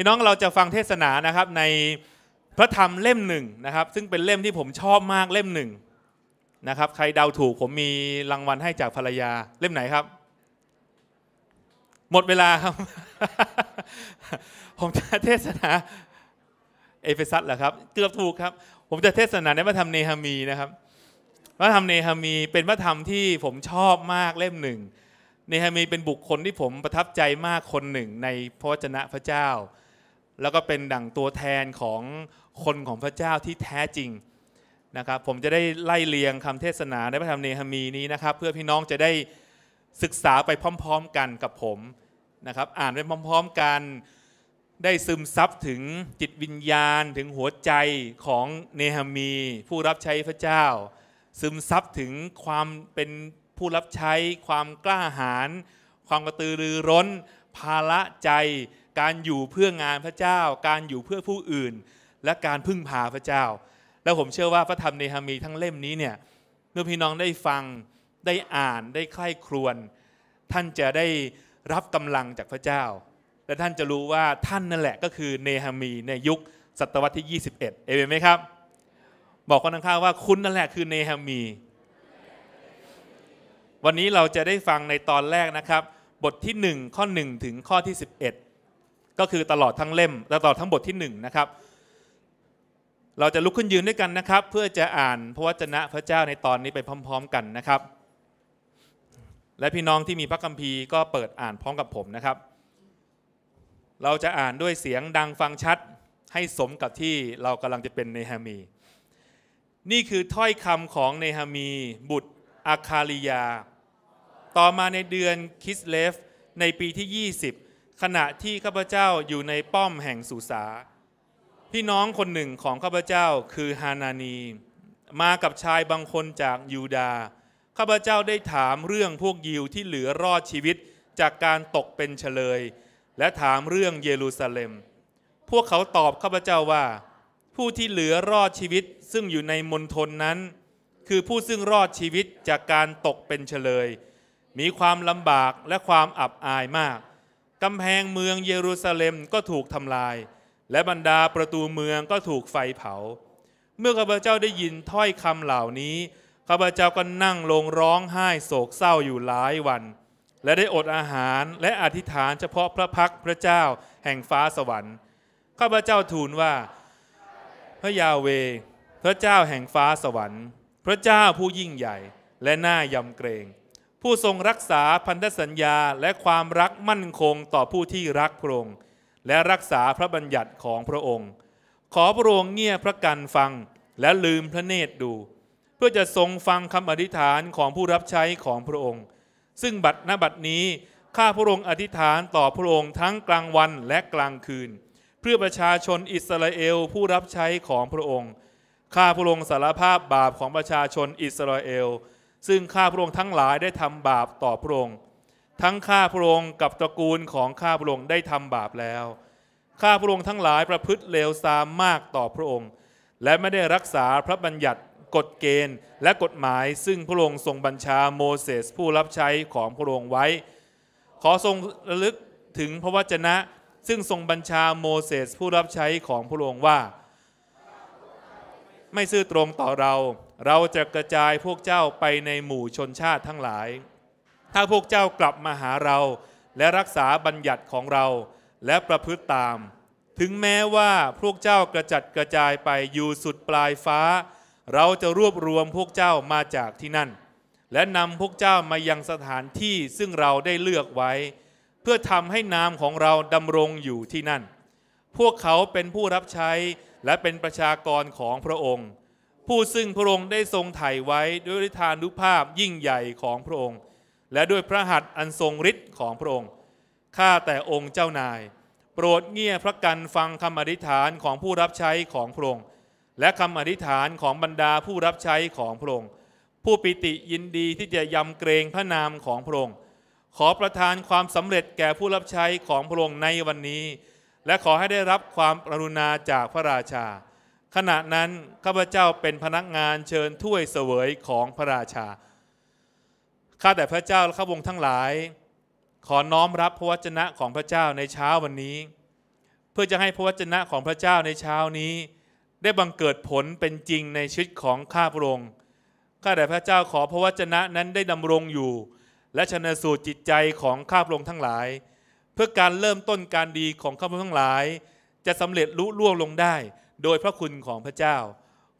ี่น้องเราจะฟังเทศนานะครับในพระธรรมเล่มหนึ่งนะครับ ซึ่งเป็นเล่มที่ผมชอบมากเล่มหนึ่งนะครับ ใครเดาถูกผมมีรางวัลให้จากภรรยาเล่มไหนครับ หมดเวลาครับ ผมจะเทศนาเอเฟซัสเหรอครับเกือบถูกครับ ผมจะเทศนาในพระธรรมเนหามีนะครับ พระธรรมเนหามีเป็นพระธรรมที่ผมชอบมากเล่มหนึ่งเนหามีเป็นบุคคลที่ผมประทับใจมากคนหนึ่ง ในพระวจนะพระเจ้าแล้วก็เป็นดั่งตัวแทนของคนของพระเจ้าที่แท้จริงนะครับผมจะได้ไล่เลียงคำเทศนาในพระธรรมเนหามีนี้นะครับ เพื่อพี่น้องจะได้ศึกษาไปพร้อมๆกันกับผมนะครับ อ่านไปพร้อมๆกันได้ซึมซับถึงจิตวิญญาณ ถึงหัวใจของเนหามี ผู้รับใช้พระเจ้า ซึมซับถึงความเป็นผู้รับใช้ความกล้าหาญความกระตือรือร้น ภาระใจการอยู่เพื่องานพระเจ้า การอยู่เพื่อผู้อื่น และการพึ่งพาพระเจ้า และผมเชื่อว่าพระธรรมเนหามีทั้งเล่มนี้เนี่ย เมื่อพี่น้องได้ฟัง ได้อ่านได้ใคร่ครวญ ท่านจะได้รับกำลังจากพระเจ้า และท่านจะรู้ว่าท่านนั่นแหละก็คือ เนหามีในยุคศตวรรษที่ 21เอเมนไหมครับ บอกคนข้างๆว่าคุณนั่นแหละคือเนหามี วันนี้เราจะได้ฟังในตอนแรกนะครับ บทที่1ข้อ1 ถึงข้อที่ 11ก็คือตลอดทั้งเล่มตลอดทั้งบทที่1นะครับ เราจะลุกขึ้นยืนด้วยกันนะครับ เพื่อจะอ่านพระวจนะพระเจ้าในตอนนี้ไปพร้อม ๆกันนะครับ และพี่น้องที่มีพระคัมภีร์ก็เปิดอ่านพร้อมกับผมนะครับ เราจะอ่านด้วยเสียงดังฟังชัดให้สมกับที่เรากำลังจะเป็นเนฮามี นี่คือถ้อยคำของเนฮามีบุตรอาคาลิยา ต่อมาในเดือนคิสเลฟในปีที่20ขณะที่ข้าพเจ้าอยู่ในป้อมแห่ง สุสาพี่น้องคนหนึ่งของข้าพเจ้าคือฮานานี มากับชายบางคนจากยูดาข้าพเจ้าได้ถามเรื่องพวกยิวที่เหลือรอดชีวิตจากการตกเป็นเฉลย และถามเรื่องเยรูซาเล็ม พวกเขาตอบข้าพเจ้าว่า ผู้ที่เหลือรอดชีวิตซึ่งอยู่ในมณฑลนั้น คือผู้ซึ่งรอดชีวิตจากการตกเป็นเฉลย มีความลำบากและความอับอายมากกำแพงเมืองเยรูซาเล็มก็ถูกทำลาย และบรรดาประตูเมืองก็ถูกไฟเผา เมื่อข้าพเจ้าได้ยินถ้อยคำเหล่านี้ ข้าพเจ้าก็นั่งลงร้องไห้โศกเศร้าอยู่หลายวัน และได้อดอาหารและอธิษฐานเฉพาะพระพักพระเจ้าแห่งฟ้าสวรรค์ข้าพเจ้าทูลว่า พระยาเวพระเจ้าแห่งฟ้าสวรรค์ พระเจ้าผู้ยิ่งใหญ่และน่ายำเกรงผู้ทรงรักษาพันธสัญญาและความรักมั่นคงต่อผู้ที่รักพระองค์ และรักษาพระบัญญัติของพระองค์ ขอพระองค์เงี่ยพระกันฟังและลืมพระเนตรดู เพื่อจะทรงฟังคำอธิษฐานของผู้รับใช้ของพระองค์ ซึ่งบัดนบัดนี้ ข้าพระองค์อธิษฐานต่อพระองค์ทั้งกลางวันและกลางคืน เพื่อประชาชนอิสราเอลผู้รับใช้ของพระองค์ข้าพระองค์สารภาพบาปของประชาชนอิสราเอลซึ่ง ข้าพระองค์ทั้งหลายได้ทำบาปต่อพระองค์ ทั้ง ข้าพระองค์กับตระกูลของข้าพระองค์ได้ทำบาปแล้ว ข้าพระองค์ทั้งหลายประพฤติเลวทรามมากต่อพระองค์ และไม่ได้รักษาพระบัญญัติกฎเกณฑ์และกฎหมาย ซึ่งพระองค์ทรงบัญชาโมเสสผู้รับใช้ของพระองค์ไว้ ขอทรงระลึกถึงพระวจนะ ซึ่งทรงบัญชาโมเสสผู้รับใช้ของพระองค์ว่า ไม่ซื่อตรงต่อเราเราจะกระจายพวกเจ้าไปในหมู่ชนชาติทั้งหลาย ถ้าพวกเจ้ากลับมาหาเรา และรักษาบัญญัติของเราและประพฤติตาม ถึงแม้ว่าพวกเจ้ากระจัดกระจายไปอยู่สุดปลายฟ้า เราจะรวบรวมพวกเจ้ามาจากที่นั่น และนำพวกเจ้ามายังสถานที่ซึ่งเราได้เลือกไว้ เพื่อทำให้นามของเราดำรงอยู่ที่นั่น พวกเขาเป็นผู้รับใช้และเป็นประชากรของพระองค์ผู้ซึ่งพระองค์ได้ทรงไถ่ไว้ด้วยฤทธานุภาพยิ่งใหญ่ของพระองค์และด้วยพระหัตถ์อันทรงฤทธิ์ของพระองค์ข้าแต่องค์เจ้านาย โปรดเงี่ยพระกันฟังคำอธิษฐานของผู้รับใช้ของพระองค์และคำอธิษฐานของบรรดาผู้รับใช้ของพระองค์ผู้ปิติยินดีที่จะยำเกรงพระนามของพระองค์ขอประทานความสำเร็จแก่ผู้รับใช้ของพระองค์ในวันนี้ และขอให้ได้รับความกรุณาจากพระราชาขณะนั้น ข้าพเจ้าเป็นพนักงานเชิญถ้วยเสวยของพระราชา ข้าแต่พระเจ้า และข้าวงทั้งหลาย ขอน้อมรับพระวจนะของพระเจ้าในเช้าวันนี้ เพื่อจะให้พระวจนะของพระเจ้าในเช้านี้ ได้บังเกิดผลเป็นจริงในชีวิตของข้าพระองค์ข้าแต่พระเจ้าขอพระวจนะนั้นได้ดำรงอยู่ และชนะสูตรจิตใจของข้าพระองค์ทั้งหลาย เพื่อการเริ่มต้นการดีของข้าพระองค์ทั้งหลาย จะสำเร็จลุล่วงลงได้โดยพระคุณของพระเจ้า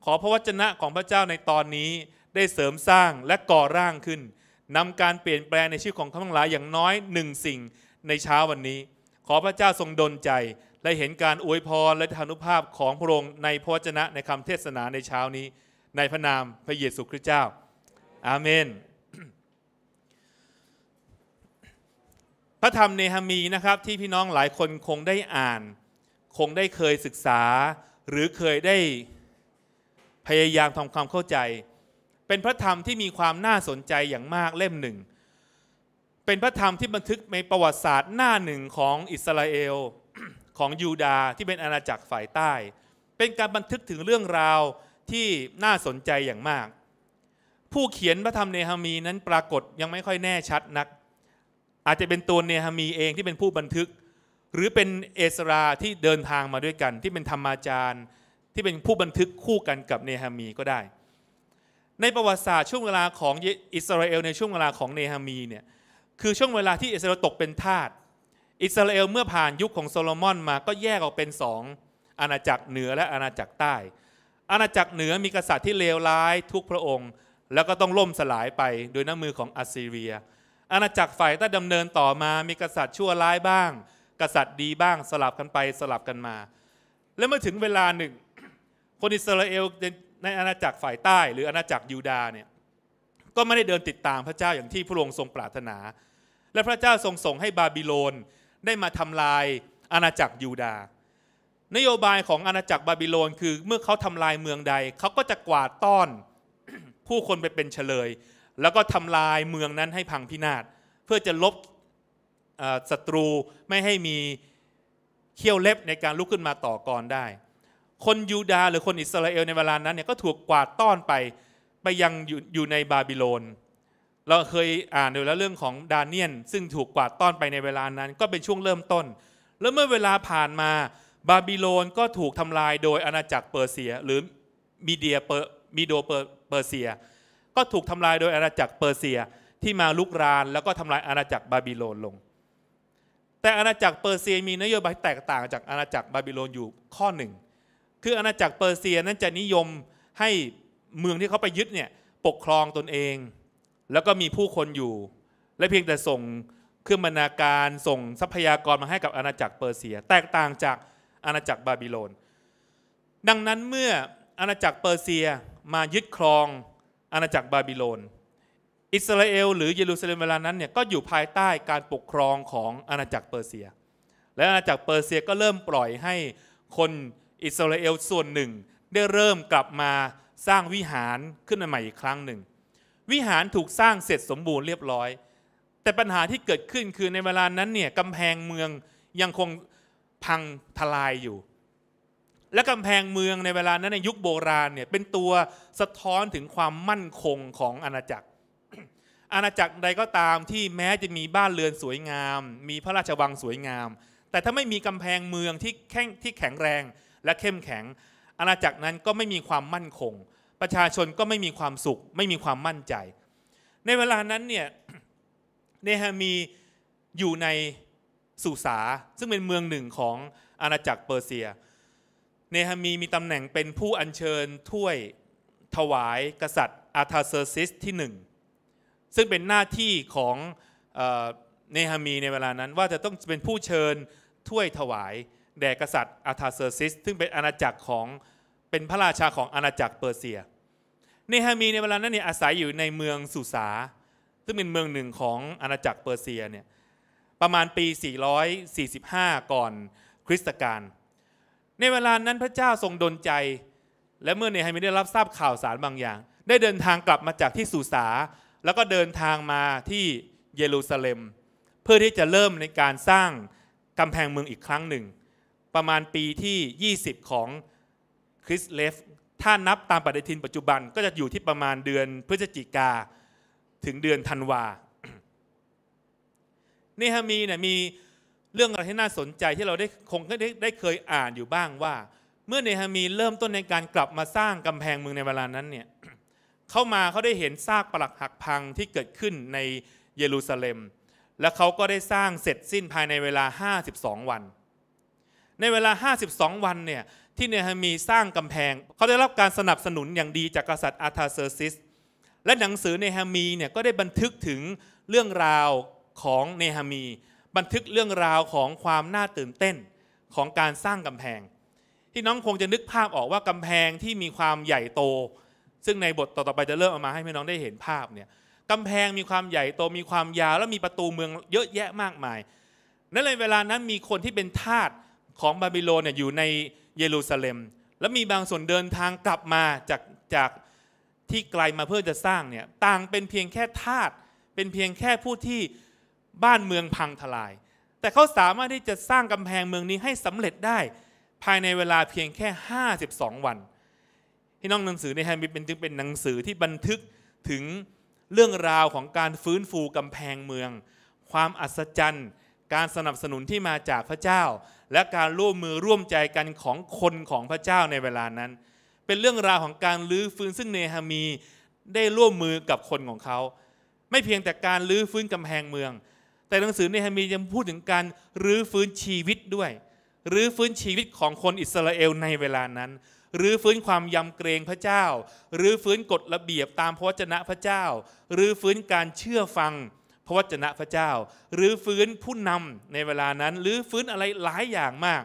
ขอพระวจนะของพระเจ้าในตอนนี้ได้เสริมสร้างและก่อร่างขึ้นนำการเปลี่ยนแปลงในชีวิตของข้าพงหลายอย่างน้อยหนึ่งสิ่งในเช้าวันนี้ ขอพระเจ้าทรงดลใจและเห็นการอวยพรและธนุภาพของพระองค์ในพระวจนะในคำเทศนาในเช้านี้ ในพระนามพระเยซูคริสต์เจ้า อาเมน พระธรรมเนหามีนะครับที่พี่น้องหลายคนคงได้อ่าน คงได้เคยศึกษาหรือเคยได้พยายามทำความเข้าใจ เป็นพระธรรมที่มีความน่าสนใจอย่างมากเล่มหนึ่ง เป็นพระธรรมที่บันทึกในประวัติศาสตร์หน้าหนึ่งของอิสราเอลของยูดาห์ที่เป็นอาณาจักรฝ่ายใต้ เป็นการบันทึกถึงเรื่องราวที่น่าสนใจอย่างมาก ผู้เขียนพระธรรมเนหามีนั้นปรากฏยังไม่ค่อยแน่ชัดนัก อาจจะเป็นตัวเนหามีเองที่เป็นผู้บันทึกหรือเป็นเอสรา ที่เดินทางมาด้วยกัน ที่เป็นธรรมาจารย์ที่เป็นผู้บันทึกคู่กันกับเนหามีก็ได้ ในประวัติศาสตร์ช่วงเวลาของอิสราเอลในช่วงเวลาของเนหามีเนี่ยคือช่วงเวลาที่อิสราเอลตกเป็นทาสอิสราเอลเมื่อผ่านยุคของโซโลมอนมาก็แยกออกเป็นสองอาณาจักรเหนือและอาณาจักรใต้ อาณาจักรเหนือมีกษัตริย์ที่เลวร้าย ทุกพระองค์ แล้วก็ต้องล่มสลายไปโดยน้ำมือของอัสซีเรีย อาณาจักรฝ่ายใต้ดำเนินต่อมา มีกษัตริย์ชั่วร้ายบ้างกษัตริย์ดีบ้างสลับกันไปสลับกันมา แล้วเมื่อถึงเวลาหนึ่ง คนอิสราเอลในอาณาจักรฝ่ายใต้ หรืออาณาจักรยูดาเนี่ยก็ไม่ได้เดินติดตามพระเจ้าอย่างที่พระองค์ทรงปรารถนา และพระเจ้าทรงส่งให้บาบิโลนได้มาทำลายอาณาจักรยูดานโยบายของอาณาจักรบาบิโลนคือ เมื่อเขาทำลายเมืองใดเขาก็จะกวาดต้อนผู้คนไปเป็นเฉลย แล้วก็ทำลายเมืองนั้นให้พังพินาศเพื่อจะลบศัตรูไม่ให้มี เขี้ยวเล็บในการลุกขึ้นมาต่อกรได้ คนยูดาห์หรือคนอิสราเอลในเวลานั้นเนี่ยก็ถูกกวาดต้อนไปไปยังอยู่ในบาบิโลน เราเคยอ่านดูแล้วเรื่องของดาเนียนซึ่งถูกกวาดต้อนไปในเวลานั้น ก็เป็นช่วงเริ่มต้น แล้วเมื่อเวลาผ่านมาบาบิโลน ก็ถูกทำลายโดยอาณาจักรเปอร์เซีย หรือมีเดียเปอร์มีโดเปอร์เซีย ก็ถูกทำลายโดยอาณาจักรเปอร์เซีย ที่มาลุกรานแล้วก็ทำลายอาณาจักรบาบิโลนลงแต่อาณาจักรเปอร์เซียมีนโยบายแตกต่างจากอาณาจักรบาบิโลนอยู่ข้อหนึ่ง คืออาณาจักรเปอร์เซียนั้นจะนิยมให้เมืองที่เขาไปยึดเนี่ยปกครองตนเอง แล้วก็มีผู้คนอยู่ และเพียงแต่ส่งเครื่องบรรณาการส่งทรัพยากรมาให้กับอาณาจักรเปอร์เซีย แตกต่างจากอาณาจักรบาบิโลน ดังนั้นเมื่ออาณาจักรเปอร์เซียมายึดครองอาณาจักรบาบิโลนอิสราเอลหรือเยรูซาเล็มเวลานั้นเนี่ยก็อยู่ภายใต้การปกครองของอาณาจักรเปอร์เซีย และอาณาจักรเปอร์เซียก็เริ่มปล่อยให้คนอิสราเอลส่วนหนึ่ง ได้เริ่มกลับมาสร้างวิหารขึ้นมาใหม่อีกครั้งหนึ่ง วิหารถูกสร้างเสร็จสมบูรณ์เรียบร้อย แต่ปัญหาที่เกิดขึ้นคือในเวลานั้นเนี่ยกำแพงเมืองยังคงพังทลายอยู่ และกำแพงเมืองในเวลานั้นในยุคโบราณเนี่ยเป็นตัวสะท้อนถึงความมั่นคงของอาณาจักรอาณาจักรใดก็ตามที่แม้จะมีบ้านเรือนสวยงาม มีพระราชวังสวยงาม แต่ถ้าไม่มีกำแพงเมืองที่แข็งที่แข็งแรงและเข้มแข็ง อาณาจักรนั้นก็ไม่มีความมั่นคง ประชาชนก็ไม่มีความสุข ไม่มีความมั่นใจ ในเวลานั้นเนี่ยเนฮามีอยู่ในสุสาซึ่งเป็นเมืองหนึ่งของอาณาจักรเปอร์เซีย เนฮามีมีตำแหน่งเป็นผู้อัญเชิญถ้วยถวายกษัตริย์อาทาเซอร์ซิสที่หนึ่งซึ่งเป็นหน้าที่ของเนฮามีในเวลานั้นว่าจะต้องเป็นผู้เชิญถ้วยถวายแด่กษัตริย์อาทาเซอร์ซิส ซึ่งเป็นอาณาจักรของเป็นพระราชาของอาณาจักรเปอร์เซียเนฮามีในเวลานั้นเนี่ยอาศัยอยู่ในเมืองสุสา ซึ่งเป็นเมืองหนึ่งของอาณาจักรเปอร์เซียเนี่ยประมาณปี 445 ก่อนคริสตกาลในเวลานั้นพระเจ้าทรงดลใจ และเมื่อเนฮามีได้รับทราบข่าวสารบางอย่าง ได้เดินทางกลับมาจากที่สุสาแล้วก็เดินทางมาที่เยรูซาเล็ม เพื่อที่จะเริ่มในการสร้างกำแพงเมืองอีกครั้งหนึ่ง ประมาณปีที่ 20 ของคริสเลฟถ้านับตามปฏิทินปัจจุบันก็จะอยู่ที่ประมาณเดือนพฤศจิกาถึงเดือนธันวาเนฮามีเนี่ยมีเรื่องอะไรที่น่าสนใจที่เราได้คงไดได้เคยอ่านอยู่บ้างว่า เมื่อเนฮามีเริ่มต้นในการกลับมาสร้างกำแพงเมืองในเวลานั้นเนี่ยเข้ามาเขาได้เห็นซากปรักหักพังที่เกิดขึ้นในเยรูซาเล็ม และเขาก็ได้สร้างเสร็จสิ้นภายในเวลา 52 วัน ในเวลา 52 วันเนี่ยที่เนหามีสร้างกำแพง เขาได้รับการสนับสนุนอย่างดีจากกษัตริย์อาทาเซอร์ซิสและหนังสือเนหามีเนี่ยก็ได้บันทึกถึงเรื่องราวของเนหามีบันทึกเรื่องราวของความน่าตื่นเต้นของการสร้างกำแพงที่น้องคงจะนึกภาพออกว่า กำแพงที่มีความใหญ่โตซึ่งในบทต่อๆไปจะเริ่มเอามาให้พี่น้องได้เห็นภาพเนี่ยกำแพงมีความใหญ่ โต มีความยาว และมีประตูเมืองเยอะแยะมากมายนั่นเลยเวลานั้นมีคนที่เป็นทาสของบาบิโลนเนี่ยอยู่ในเยรูซาเล็ม และมีบางส่วนเดินทางกลับมาจาก จากที่ไกลมาเพื่อจะสร้างเนี่ยต่างเป็นเพียงแค่ทาสเป็นเพียงแค่ผู้ที่บ้านเมืองพังทลาย แต่เขาสามารถที่จะสร้างกำแพงเมืองนี้ให้สำเร็จได้ ภายในเวลาเพียงแค่ 52 วันพี่น้องหนังสือในแฮมบิเป็นจึงเป็นหนังสือที่บันทึกถึงเรื่องราวของการฟื้นฟูกำแพงเมือง ความอัศจรรย์การสนับสนุนที่มาจากพระเจ้า และการร่วมมือร่วมใจกันของคนของพระเจ้าในเวลานั้น เป็นเรื่องราวของการลื้อฟื้นซึ่งเนหามีได้ร่วมมือกับคนของเขา ไม่เพียงแต่การลื้อฟื้นกำแพงเมือง แต่หนังสือเนหามียังพูดถึงการรื้อฟื้นชีวิตด้วยรื้อฟื้นชีวิตของคนอิสราเอลในเวลานั้นหรือฟื้นความยำเกรงพระเจ้า หรือฟื้นกฎระเบียบตามพระวจนะพระเจ้า หรือฟื้นการเชื่อฟังพระวจนะพระเจ้า หรือฟื้นผู้นำ ในเวลานั้น หรือฟื้นอะไรหลายอย่างมาก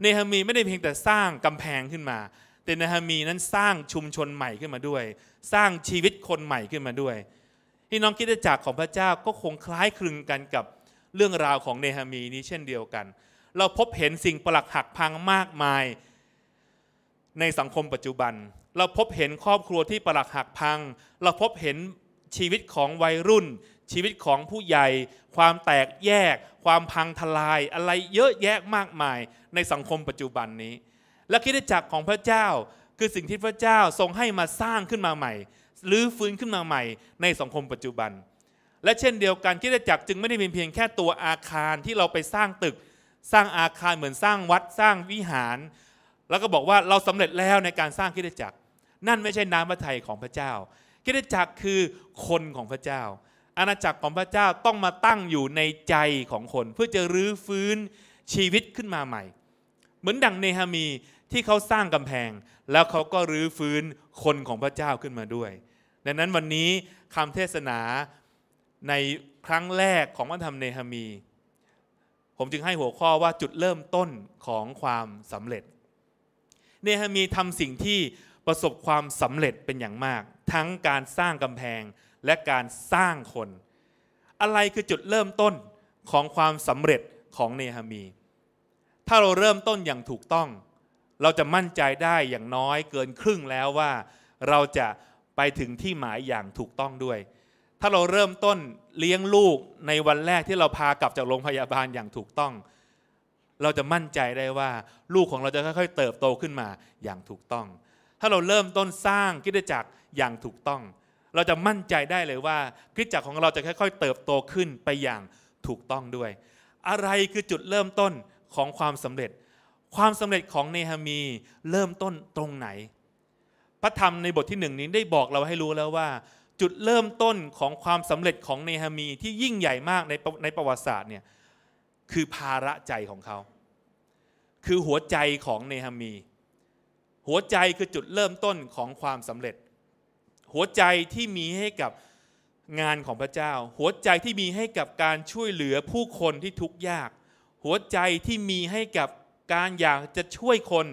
เนหามีไม่ได้เพียงแต่สร้างกำแพงขึ้นมา แต่เนหามีนั้นสร้างชุมชนใหม่ขึ้นมาด้วย สร้างชีวิตคนใหม่ขึ้นมาด้วยพี่น้องคิดจักของพระเจ้าก็คงคล้ายคลึงกันกับเรื่องราวของเนหามีนี้เช่นเดียวกัน เราพบเห็นสิ่งประหลักหักพังมากมายในสังคมปัจจุบัน เราพบเห็นครอบครัวที่ปรักหักพัง เราพบเห็นชีวิตของวัยรุ่น ชีวิตของผู้ใหญ่ ความแตกแยก ความพังทลายอะไรเยอะแยะมากมายในสังคมปัจจุบันนี้ และคิดจักรของพระเจ้าคือสิ่งที่พระเจ้าทรงให้มาสร้างขึ้นมาใหม่ หรือฟื้นขึ้นมาใหม่ ในสังคมปัจจุบัน และเช่นเดียวกันคิดจักรจึงไม่ได้เป็นเพียงแค่ตัวอาคารที่เราไปสร้างตึก สร้างอาคารเหมือนสร้างวัดสร้างวิหารแล้วก็บอกว่าเราสำเร็จแล้วในการสร้างคิดจักรนั่นไม่ใช่น้ำพระทัยของพระเจ้าคิดจักรคือคนของพระเจ้า อาณาจักรของพระเจ้าต้องมาตั้งอยู่ในใจของคน เพื่อจะรื้อฟื้นชีวิตขึ้นมาใหม่ เหมือนดังเนฮามีที่เขาสร้างกำแพง แล้วเขาก็รื้อฟื้นคนของพระเจ้าขึ้นมาด้วย ดังนั้นวันนี้คำเทศนาในครั้งแรกของพระธรรมเนฮามี ผมจึงให้หัวข้อว่าจุดเริ่มต้นของความสำเร็จเนฮามีทำสิ่งที่ประสบความสำเร็จเป็นอย่างมาก ทั้งการสร้างกำแพงและการสร้างคน อะไรคือจุดเริ่มต้นของความสำเร็จของเนฮามี ถ้าเราเริ่มต้นอย่างถูกต้อง เราจะมั่นใจได้อย่างน้อยเกินครึ่งแล้วว่าเราจะไปถึงที่หมายอย่างถูกต้องด้วย ถ้าเราเริ่มต้นเลี้ยงลูกในวันแรกที่เราพากลับจากโรงพยาบาลอย่างถูกต้องเราจะมั่นใจได้ว่า ลูกของเราจะค่อยๆ เติบโตขึ้นมาอย่างถูกต้อง ถ้าเราเริ่มต้นสร้างคิดจักรอย่างถูกต้อง เราจะมั่นใจได้เลยว่าคิดจักรของเราจะค่อยๆ เติบโตขึ้นไปอย่างถูกต้องด้วย อะไรคือจุดเริ่มต้นของความสำเร็จ ความสำเร็จของเนหามีเริ่มต้นตรงไหน พระธรรมในบทที่หนึ่งนี้ได้บอกเราให้รู้แล้วว่า จุดเริ่มต้นของความสำเร็จของเนหามีที่ยิ่งใหญ่มากในในประวัติศาสตร์เนี่ยคือภาระใจของเขาคือหัวใจของเนหามี หัวใจคือจุดเริ่มต้นของความสำเร็จ หัวใจที่มีให้กับงานของพระเจ้า หัวใจที่มีให้กับการช่วยเหลือผู้คนที่ทุกข์ยาก หัวใจที่มีให้กับการอยากจะช่วยคน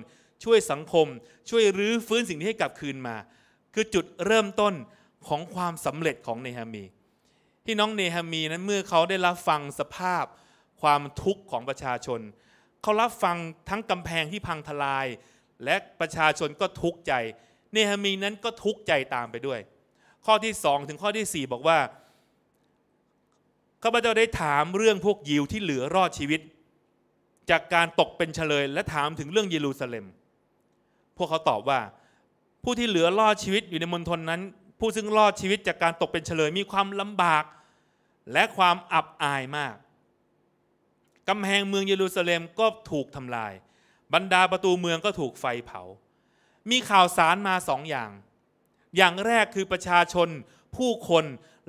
ช่วยสังคมช่วยรื้อฟื้นสิ่งที่ให้กลับคืนมา คือจุดเริ่มต้นของความสำเร็จของเนหามีที่น้องเนหามีนั้นเมื่อเขาได้รับฟังสภาพ ความทุกข์ของประชาชนเขารับฟังทั้งกำแพงที่พังทลาย และประชาชนก็ทุกข์ใจ เนหมีนั้นก็ทุกข์ใจตามไปด้วย ข้อที่สองถึงข้อที่สี่บอกว่าข้าพเจ้าได้ถามเรื่องพวกยิวที่เหลือรอดชีวิต จากการตกเป็นเฉลยและถามถึงเรื่องเยรูซาเล็ม พวกเขาตอบว่า ผู้ที่เหลือรอดชีวิตอยู่ในมณฑลนั้น ผู้ซึ่งรอดชีวิตจากการตกเป็นเฉลยมีความลำบาก และความอับอายมากกำแพงเมืองเยรูซาเล็มก็ถูกทำลาย บรรดาประตูเมืองก็ถูกไฟเผา มีข่าวสารมาสองอย่าง อย่างแรกคือประชาชนผู้คน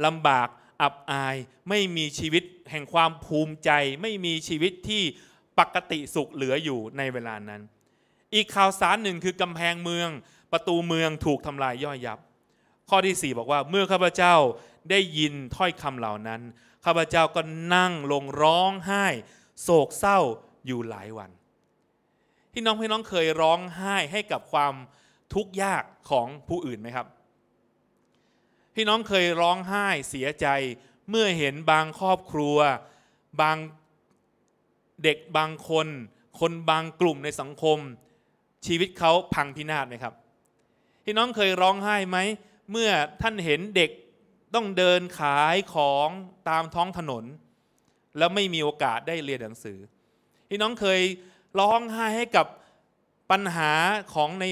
ลำบากอับอายไม่มีชีวิตแห่งความภูมิใจไม่มีชีวิตที่ปกติสุขเหลืออยู่ในเวลานั้น อีกข่าวสารหนึ่งคือกำแพงเมืองประตูเมืองถูกทำลายย่อยยับ ข้อที่ 4 บอกว่าเมื่อข้าพเจ้าได้ยินถ้อยคำเหล่านั้นข้าพเจ้าก็นั่งลงร้องไห้โศกเศร้าอยู่หลายวันพี่น้องพี่น้องเคยร้องไห้ให้กับความทุกข์ยากของผู้อื่นไหมครับ พี่น้องเคยร้องไห้เสียใจเมื่อเห็นบางครอบครัว บางเด็กบางคน คนบางกลุ่มในสังคม ชีวิตเขาพังพินาศไหมครับพี่น้องเคยร้องไห้ไหมเมื่อท่านเห็นเด็กต้องเดินขายของตามท้องถนนแล้วไม่มีโอกาสได้เรียนหนังสือพี่น้องเคยร้องไห้ให้กับปัญหาของใน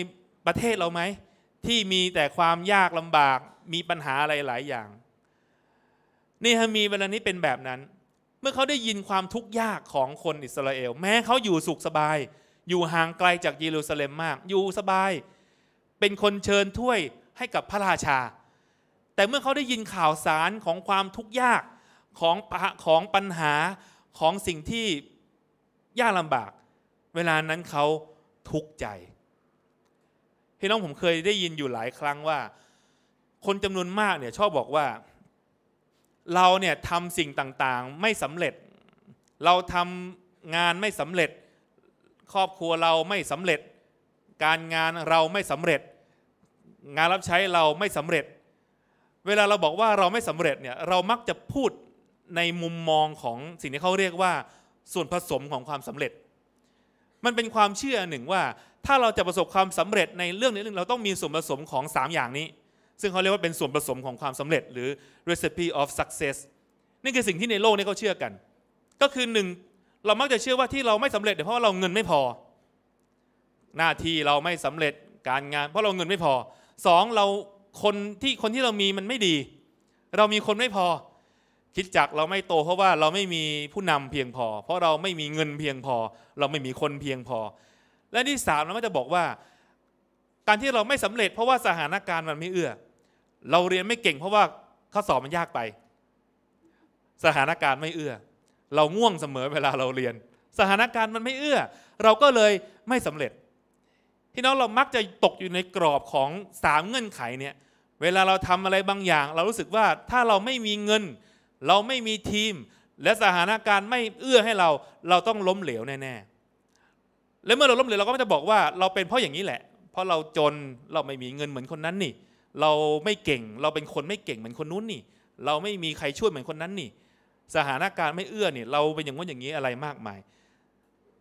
ประเทศเราไหม ที่มีแต่ความยากลำบากมีปัญหาอะไรหลายอย่างนี่ฮามีเวลานี้เป็นแบบนั้น เมื่อเขาได้ยินความทุกข์ยากของคนอิสราเอลแม้เขาอยู่สุขสบายอยู่ห่างไกลจากเยรูซาเล็มมากอยู่สบาย เป็นคนเชิญถ้วยให้กับพระราชา แต่เมื่อเขาได้ยินข่าวสารของความทุกข์ยากของของปัญหาของสิ่งที่ยากลำบาก เวลานั้นเขาทุกข์ใจพี่น้องผมเคยได้ยินอยู่หลายครั้งว่า คนจำนวนมากเนี่ยชอบบอกว่าเราเนี่ยทำสิ่งต่างๆ ไม่สำเร็จ เราทำงานไม่สำเร็จ ครอบครัวเราไม่สำเร็จ การงานเราไม่สำเร็จ งานรับใช้เราไม่สำเร็จ เวลาเราบอกว่าเราไม่สำเร็จเนี่ยเรามักจะพูดในมุมมองของสิ่งที่เขาเรียกว่า ส่วนผสมของความสำเร็จ มันเป็นความเชื่อหนึ่งว่าถ้าเราจะประสบความสำเร็จในเรื่องนี้หนึ่งเราต้องมีส่วนผสมของ 3 อย่างนี้ ซึ่งเขาเรียกว่าเป็นส่วนผสมของความสำเร็จหรือ recipe of success นี่คือสิ่งที่ในโลกนี้เขาเชื่อกัน ก็คือหนึ่งเรามักจะเชื่อว่าที่เราไม่สำเร็จเพราะเราเงินไม่พอ หน้าที่เราไม่สำเร็จการงาน เพราะเราเงินไม่พอสองเราคนที่คนที่เรามีมันไม่ดี เรามีคนไม่พอคิดจักเราไม่โตเพราะว่าเราไม่มีผู้นำเพียงพอ เพราะเราไม่มีเงินเพียงพอ เราไม่มีคนเพียงพอ และที่สามเราไม่จะบอกว่าการที่เราไม่สำเร็จ เพราะว่าสถานการณ์มันไม่เอื้อเราเรียนไม่เก่งเพราะว่าข้อสอบมันยากไป สถานการณ์ไม่เอื้อ เราง่วงเสมอเวลาเราเรียน สถานการณ์มันไม่เอื้อ เราก็เลยไม่สำเร็จ ที่น้องเรามักจะตกอยู่ในกรอบของสามเงื่อนไขเนี่ยเวลาเราทำอะไรบางอย่าง เรารู้สึกว่าถ้าเราไม่มีเงินเราไม่มีทีมและสถานการณ์ไม่เอื้อให้เรา เราต้องล้มเหลวแน่ๆและเมื่อเราล้มเหลวเราก็ไม่จะบอกว่าเราเป็นเพราะอย่างนี้แหละ เพราะเราจนเราไม่มีเงินเหมือนคนนั้นนี่ เราไม่เก่ง เราเป็นคนไม่เก่งเหมือนคนนู้นนี่ เราไม่มีใครช่วยเหมือนคนนั้นนี่ สถานการณ์ไม่เอื้อนี่ เราเป็นอย่างนู้นอย่างนี้อะไรมากมาย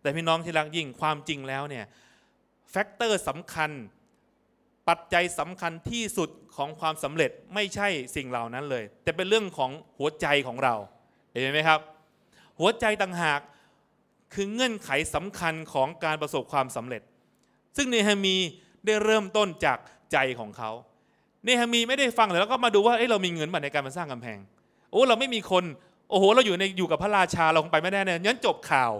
แต่พี่น้องที่รักยิ่งความจริงแล้วเนี่ยแฟกเตอร์สำคัญปัจจัยสำคัญที่สุดของความสำเร็จไม่ใช่สิ่งเหล่านั้นเลย แต่เป็นเรื่องของหัวใจของเราเห็นไหมครับ หัวใจต่างหากคือเงื่อนไขสำคัญของการประสบความสำเร็จ ซึ่งเนฮามีได้เริ่มต้นจากใจของเขา เนฮามีไม่ได้ฟังเลยแล้วก็มาดูว่าเอ้เรามีเงินบัตในการมาสร้างกำแพง โอ้ เราไม่มีคน โอ้โหเราอยู่ในอยู่กับพระราชาเราคงไปไม่ได้เนี่ยงั้นจบข่าว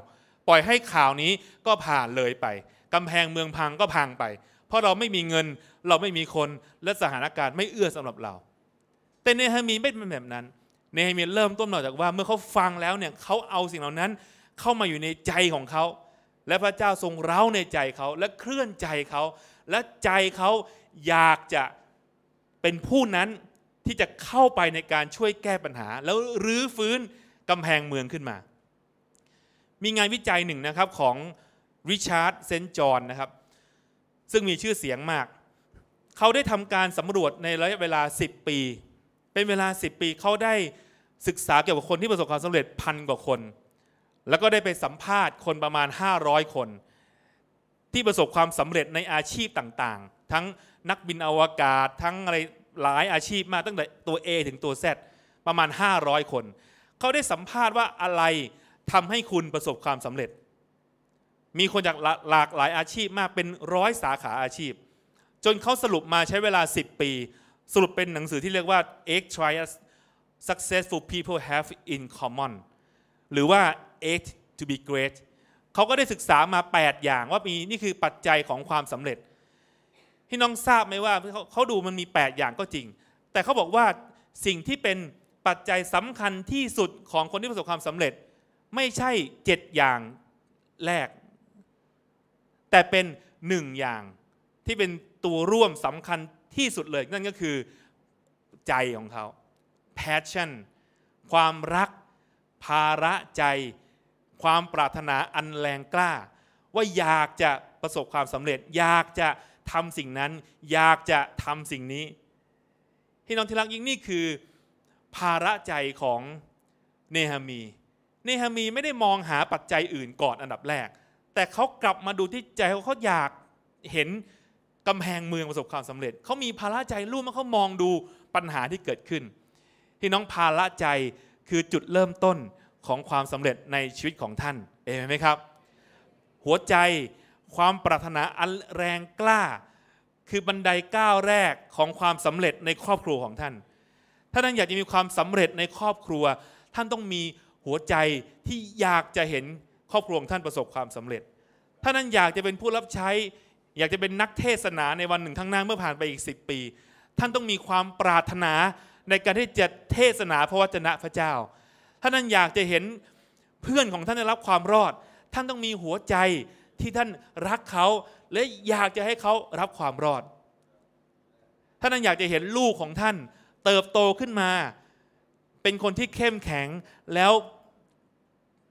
ปล่อยให้ข่าวนี้ก็ผ่านเลยไป กำแพงเมืองพังก็พังไปเพราะเราไม่มีเงินเราไม่มีคนและสถานการณ์ไม่เอื้อสำหรับเรา แต่เนหามีไม่เป็นแบบนั้นเนหามีเริ่มต้นหน่อยจากว่าเมื่อเขาฟังแล้วเนี่ยเขาเอาสิ่งเหล่านั้น เข้ามาอยู่ในใจของเขา และพระเจ้าทรงเร้าในใจเขา และเคลื่อนใจเขา และใจเขาอยากจะเป็นผู้นั้นที่จะเข้าไปในการช่วยแก้ปัญหา แล้วรื้อฟื้นกำแพงเมืองขึ้นมา มีงานวิจัยหนึ่งนะครับของริชาร์ดเซนจอนนะครับซึ่งมีชื่อเสียงมาก เขาได้ทำการสำรวจในระยะเวลา 10 ปี เป็นเวลา 10 ปีเขาได้ศึกษาเกี่ยวกับคนที่ประสบความสำเร็จพันกว่าคน แล้วก็ได้ไปสัมภาษณ์คนประมาณ 500 คน ที่ประสบความสำเร็จในอาชีพต่างๆ ทั้งนักบินอวกาศทั้งอะไรหลายอาชีพมากตั้งแต่ตัว A ถึงตัว Z ประมาณ 500 คน เขาได้สัมภาษณ์ว่าอะไรทำให้คุณประสบความสำเร็จมีคนจากหลากหลายอาชีพมากเป็นร้อยสาขาอาชีพ จนเขาสรุปมาใช้เวลา 10 ปี สรุปเป็นหนังสือที่เรียกว่า eight trials successful people have in common หรือว่า eight to be great เขาก็ได้ศึกษามา 8 อย่างว่ามีนี่คือปัจจัยของความสำเร็จ ที่น้องทราบไหมว่าเขาดูมันมี 8 อย่างก็จริง แต่เขาบอกว่าสิ่งที่เป็นปัจจัยสำคัญที่สุดของคนที่ประสบความสำเร็จ ไม่ใช่ 7 อย่างแรกแต่เป็นหนึ่งอย่างที่เป็นตัวร่วมสำคัญที่สุดเลย นั่นก็คือใจของเขา passion ความรัก ภาระใจ ความปรารถนาอันแรงกล้า ว่าอยากจะประสบความสำเร็จอยากจะทำสิ่งนั้นอยากจะทำสิ่งนี้ ที่น้องที่รักยิ่งนี่คือ ภาระใจของเนหามี เนหามีไม่ได้มองหาปัจจัยอื่นก่อนอันดับแรกแต่เขากลับมาดูที่ใจเขาเขาอยากเห็น กำแพงเมืองประสบความสำเร็จ เขามีภาระใจรูวมเขามองดูปัญหาที่เกิดขึ้น ที่น้องภาระใจคือจุดเริ่มต้นของความสำเร็จในชีวิตของท่าน เอไหมครับหัวใจความปรารถนาอันแรงกล้าคือบันไดก้าวแรกของความสำเร็จในครอบครัวของท่าน ถ้าท่านอยากจะมีความสำเร็จในครอบครัว ท่านต้องมีหัวใจที่อยากจะเห็นครอบครัวท่านประสบความสำเร็จ ท่านนั้นอยากจะเป็นผู้รับใช้ อยากจะเป็นนักเทศนาในวันหนึ่งข้างหน้าเมื่อผ่านไปอีก10ปี ท่านต้องมีความปรารถนาในการที่จะเทศนาพระวจนะพระเจ้าท่านนั้นอยากจะเห็นเพื่อนของท่านได้รับความรอด ท่านต้องมีหัวใจที่ท่านรักเขาและอยากจะให้เขารับความรอดท่านนั้นอยากจะเห็นลูกของท่านเติบโตขึ้นมา เป็นคนที่เข้มแข็งแล้ว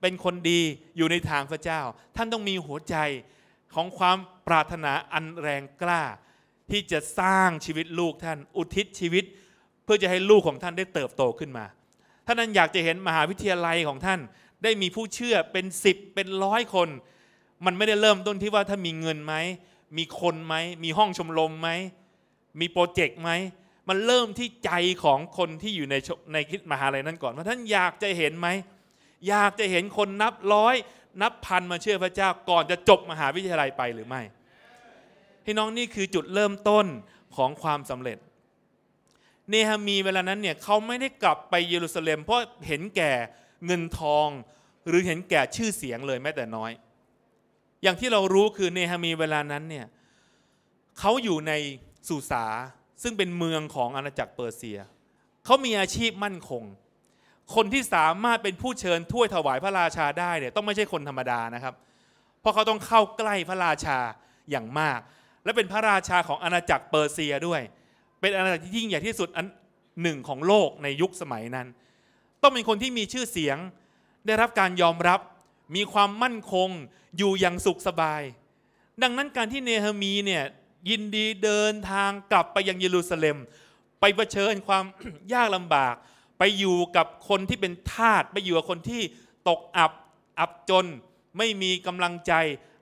เป็นคนดีอยู่ในทางพระเจ้า ท่านต้องมีหัวใจของความปรารถนาอันแรงกล้า ที่จะสร้างชีวิตลูกท่านอุทิศชีวิต เพื่อจะให้ลูกของท่านได้เติบโตขึ้นมาท่านนั้นอยากจะเห็นมหาวิทยาลัยของท่านได้มีผู้เชื่อเป็นสิบเป็นร้อยคน มันไม่ได้เริ่มต้นที่ว่า ถ้ามีเงินไหม มีคนไหมมีห้องชมรมไหม มีโปรเจกต์ไหมมันเริ่มที่ใจของคนที่อยู่ในในคิดมหาลัยนั้นก่อนว่าท่านอยากจะเห็นไหมอยากจะเห็นคนนับร้อย นับพันมาเชื่อพระเจ้าก่อนจะจบมหาวิทยาลัยไปหรือไม่พี่น้องนี่คือจุดเริ่มต้นของความสำเร็จ เนฮามีเวลานั้นเนี่ยเขาไม่ได้กลับไปเยรูซาเล็มเพราะเห็นแก่เงินทองหรือเห็นแก่ชื่อเสียงเลยแม้แต่น้อย อย่างที่เรารู้คือเนฮามีเวลานั้นเนี่ยเขาอยู่ในสุสาซึ่งเป็นเมืองของอาณาจักรเปอร์เซีย เขามีอาชีพมั่นคงคนที่สามารถเป็นผู้เชิญถ้วยถวายพระราชาได้เนี่ยต้องไม่ใช่คนธรรมดานะครับ เพราะเขาต้องเข้าใกล้พระราชาอย่างมาก และเป็นพระราชาของอาณาจักรเปอร์เซียด้วย เป็นอาณาจักรที่ยิ่งใหญ่ที่สุดอันหนึ่งของโลกในยุคสมัยนั้น ต้องเป็นคนที่มีชื่อเสียง ได้รับการยอมรับมีความมั่นคงอยู่อย่างสุขสบาย ดังนั้นการที่เนหมีเนี่ยยินดีเดินทางกลับไปยังเยรูซาเล็ม ไปเผชิญความยากลำบากไปอยู่กับคนที่เป็นทาสไปอยู่กับคนที่ตกอับอับจน ไม่มีกำลังใจ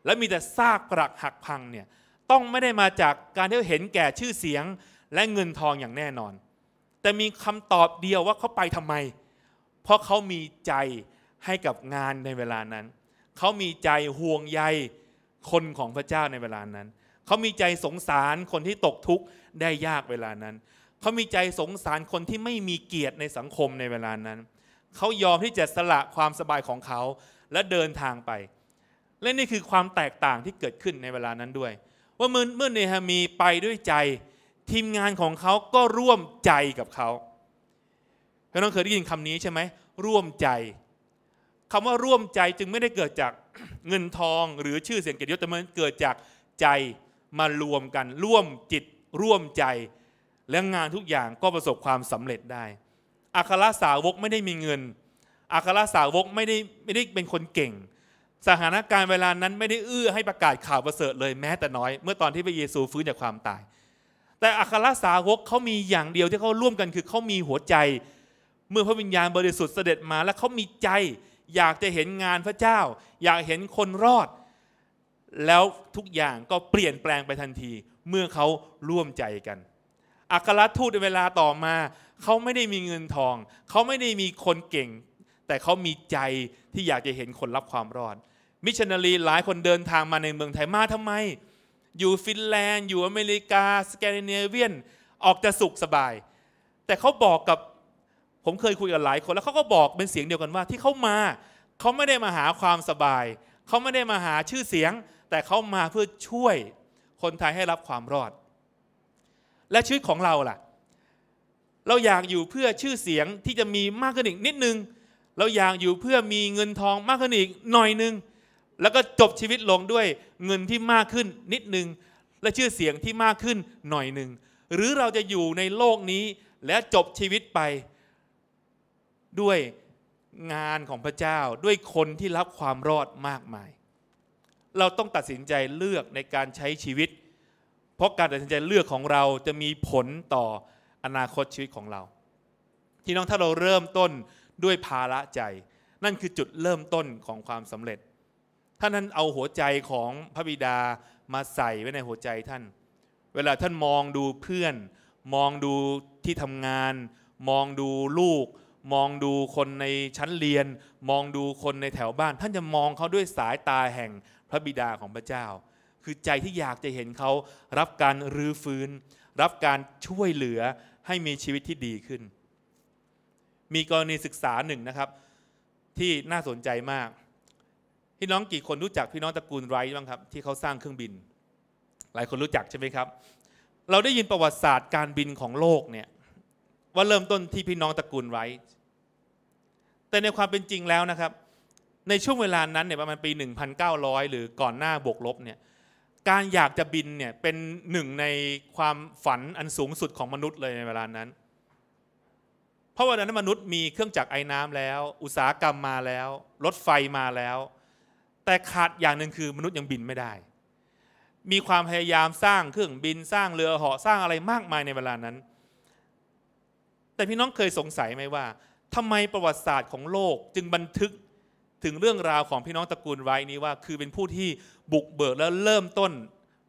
และมีแต่ซากปรักหักพังเนี่ยต้องไม่ได้มาจากการที่เห็นแก่ชื่อเสียงและเงินทองอย่างแน่นอน แต่มีคำตอบเดียวว่าเขาไปทำไม เพราะเขามีใจให้กับงานในเวลานั้นเขามีใจห่วงใยคนของพระเจ้าในเวลานั้นเขามีใจสงสารคนที่ตกทุกข์ได้ยากเวลานั้นเขามีใจสงสารคนที่ไม่มีเกียรติในสังคมในเวลานั้น เขายอมที่จะสละความสบายของเขาและเดินทางไป และนี่คือความแตกต่างที่เกิดขึ้นในเวลานั้นด้วย ว่าเมื่อเมื่อเนฮามีไปด้วยใจ ทีมงานของเขาก็ร่วมใจกับเขาพี่น้องเคยได้ยินคำนี้ใช่ไหม ร่วมใจคำว่าร่วมใจจึงไม่ได้เกิดจากเงินทอง หรือชื่อเสียงเกียรติยศแต่มันเกิดจากใจมารวมกัน ร่วมจิตร่วมใจและงานทุกอย่างก็ประสบความสำเร็จได้ อัครสาวกไม่ได้มีเงิน อัครสาวกไม่ได้ไม่ได้เป็นคนเก่ง สถานการณ์เวลานั้นไม่ได้เอื้อให้ประกาศข่าวประเสริฐเลยแม้แต่น้อย เมื่อตอนที่พระเยซูฟื้นจากความตาย แต่อัครสาวกเขามีอย่างเดียวที่เขาร่วมกัน คือเขามีหัวใจ เมื่อพระวิญญาณบริสุทธิ์เสด็จมาและเขามีใจ อยากจะเห็นงานพระเจ้า อยากเห็นคนรอด แล้วทุกอย่างก็เปลี่ยนแปลงไปทันที เมื่อเขาร่วมใจกันอัครทูตในเวลาต่อมา เขาไม่ได้มีเงินทอง เขาไม่ได้มีคนเก่ง แต่เขามีใจที่อยากจะเห็นคนรับความรอด มิชชันนารีหลายคนเดินทางมาในเมืองไทยมาทำไมอยู่ฟินแลนด์อยู่อเมริกาสแกนดิเนเวียนออกจะสุขสบายแต่เขาบอกกับ ผมเคยคุยกับหลายคน แล้วเขาก็บอกเป็นเสียงเดียวกันว่า ที่เขามาเขาไม่ได้มาหาความสบาย เขาไม่ได้มาหาชื่อเสียง แต่เขามาเพื่อช่วยคนไทยให้รับความรอดและชีวิตของเราล่ะ เราอยากอยู่เพื่อชื่อเสียงที่จะมีมากขึ้นอีกนิดนึง เราอยากอยู่เพื่อมีเงินทองมากขึ้นอีกหน่อยนึง แล้วก็จบชีวิตลงด้วยเงินที่มากขึ้นนิดนึง และชื่อเสียงที่มากขึ้นหน่อยนึง หรือเราจะอยู่ในโลกนี้และจบชีวิตไปด้วยงานของพระเจ้าด้วยคนที่รับความรอดมากมาย เราต้องตัดสินใจเลือกในการใช้ชีวิตเพราะการตัดสินใจเลือกของเราจะมีผลต่ออนาคตชีวิตของเราที่น้องถ้าเราเริ่มต้นด้วยภาระใจ นั่นคือจุดเริ่มต้นของความสำเร็จ ท่านนั้นเอาหัวใจของพระบิดามาใส่ไว้ในหัวใจท่าน เวลาท่านมองดูเพื่อน มองดูที่ทำงาน มองดูลูก มองดูคนในชั้นเรียน มองดูคนในแถวบ้าน ท่านจะมองเขาด้วยสายตาแห่งพระบิดาของพระเจ้าคือใจที่อยากจะเห็นเขารับการรื้อฟื้น รับการช่วยเหลือให้มีชีวิตที่ดีขึ้น มีกรณีศึกษาหนึ่งนะครับ ที่น่าสนใจมาก พี่น้องกี่คนรู้จักพี่น้องตระกูลไรท์บ้างครับที่เขาสร้างเครื่องบิน หลายคนรู้จักใช่ไหมครับ เราได้ยินประวัติศาสตร์การบินของโลกเนี่ยว่าเริ่มต้นที่พี่น้องตระกูลไรท์แต่ในความเป็นจริงแล้วนะครับ ในช่วงเวลานั้นเนี่ยประมาณปี 1900 หรือก่อนหน้าบวกลบเนี่ยการอยากจะบินเนี่ยเป็นหนึ่งในความฝันอันสูงสุดของมนุษย์เลยในเวลานั้น เพราะวันนั้นมนุษย์มีเครื่องจักรไอ้น้ำแล้ว อุตสาหกรรมมาแล้วรถไฟมาแล้ว แต่ขาดอย่างหนึ่งคือมนุษย์ยังบินไม่ได้ มีความพยายามสร้างเครื่องบินสร้างเรือเหาะสร้างอะไรมากมายในเวลานั้น แต่พี่น้องเคยสงสัยไหมว่า ทำไมประวัติศาสตร์ของโลกจึงบันทึกถึงเรื่องราวของพี่น้องตระกูลไว้นี้ว่าคือเป็นผู้ที่บุกเบิกและเริ่มต้น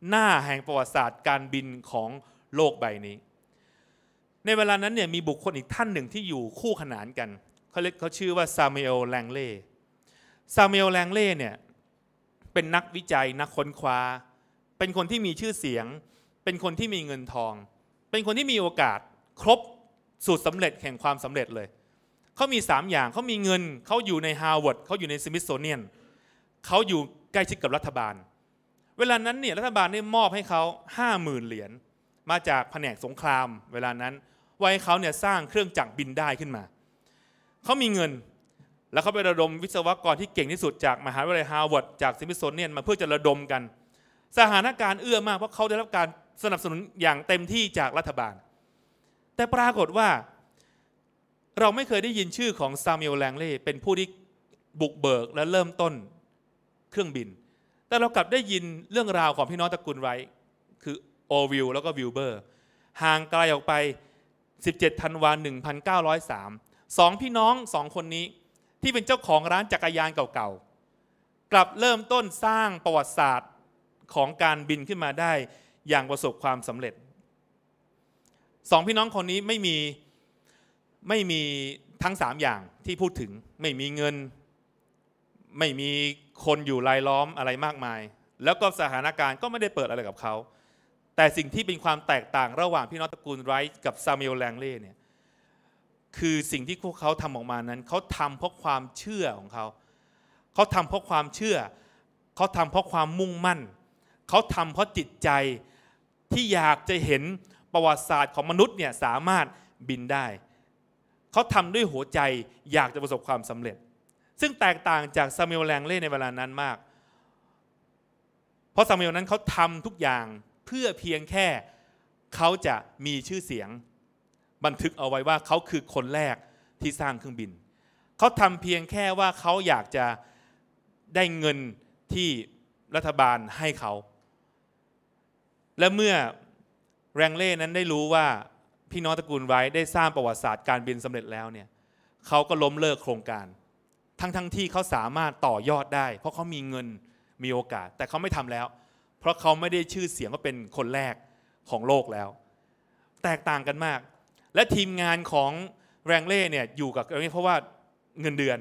หน้าแห่งประวัติศาสตร์การบินของโลกใบนี้ ในเวลานั้นเนี่ยมีบุคคลอีกท่านหนึ่งที่อยู่คู่ขนานกันเขาเรียกเขาชื่อว่าซามิเอลแลงเล่ ซามิเอลแลงเล่เนี่ยเป็นนักวิจัยนักค้นคว้า เป็นคนที่มีชื่อเสียง เป็นคนที่มีเงินทอง เป็นคนที่มีโอกาสครบสูตรสำเร็จแห่งความสำเร็จเลยเขามี 3 อย่างเขามีเงิน เขาอยู่ในฮาร์วาร์ดเขาอยู่ในสมิธโซเนียน เขาอยู่ใกล้ชิดกับรัฐบาล เวลานั้นเนี่ยรัฐบาลได้มอบให้เขา5 0,000 เหรียญมาจากแผนกสงครามเวลานั้น ไว้เขาเนี่ยสร้างเครื่องจักรบินได้ขึ้นมา เขามีเงิน แล้วเขาไประดมวิศวกรที่เก่งที่สุดจากมหาวิทยาลัยฮาร์วาร์ดจากสมิธโซเนียนมาเพื่อจะระดมกัน สถานการณ์เอื้อมากเพราะเขาได้รับการสนับสนุนอย่างเต็มที่จากรัฐบาล แต่ปรากฏว่าเราไม่เคยได้ยินชื่อของซามิเอลแลงเล่เป็นผู้ที่บุกเบิกและเริ่มต้นเครื่องบิน แต่เรากลับได้ยินเรื่องราวของพี่น้องตระกูลไรคือโอวิลแล้วก็วิลเบอร์ห่างไกลออกไป 17 ธันวาคม 1903 สองพี่น้องสองคนนี้ที่เป็นเจ้าของร้านจักรยานเก่าๆกลับเริ่มต้นสร้างประวัติศาสตร์ของการบินขึ้นมาได้อย่างประสบความสำเร็จสองพี่น้องคนนี้ไม่มีไม่มีทั้งสามอย่างที่พูดถึงไม่มีเงิน ไม่มีคนอยู่รายล้อมอะไรมากมาย แล้วก็สถานการณ์ก็ไม่ได้เปิดอะไรกับเขา แต่สิ่งที่เป็นความแตกต่างระหว่างพี่น้องตระกูลไรท์กับซามิลแลงเล่เนี่ยคือสิ่งที่พวกเขาทำออกมานั้นเขาทำเพราะความเชื่อของเขาเขาทำเพราะความเชื่อเขาทำเพราะความมุ่งมั่นเขาทำเพราะจิตใจที่อยากจะเห็นประวัติศาสตร์ของมนุษย์เนี่ยสามารถบินได้เขาทำด้วยหัวใจอยากจะประสบความสำเร็จ ซึ่งแตกต่างจากซามิลแลงเล่ในเวลานั้นมาก เพราะซามิลนั้นเขาทำทุกอย่างเพื่อเพียงแค่เขาจะมีชื่อเสียงบันทึกเอาไว้ว่า เขาคือคนแรกที่สร้างเครื่องบิน เขาทำเพียงแค่ว่าเขาอยากจะได้เงินที่รัฐบาลให้เขา และเมื่อแรงเล่นั้นได้รู้ว่าพี่น้องตระกูลไว้ได้สร้างประวัติศาสตร์การบินสำเร็จแล้วเนี่ยเขาก็ล้มเลิกโครงการ ทั้งทั้งที่เขาสามารถต่อยอดได้ เพราะเขามีเงินมีโอกาส แต่เขาไม่ทำแล้ว เพราะเขาไม่ได้ชื่อเสียงว่าเป็นคนแรกของโลกแล้ว แตกต่างกันมาก และทีมงานของแรงเล่เนี่ยอยู่กับแรงเล่เพราะว่าเงินเดือน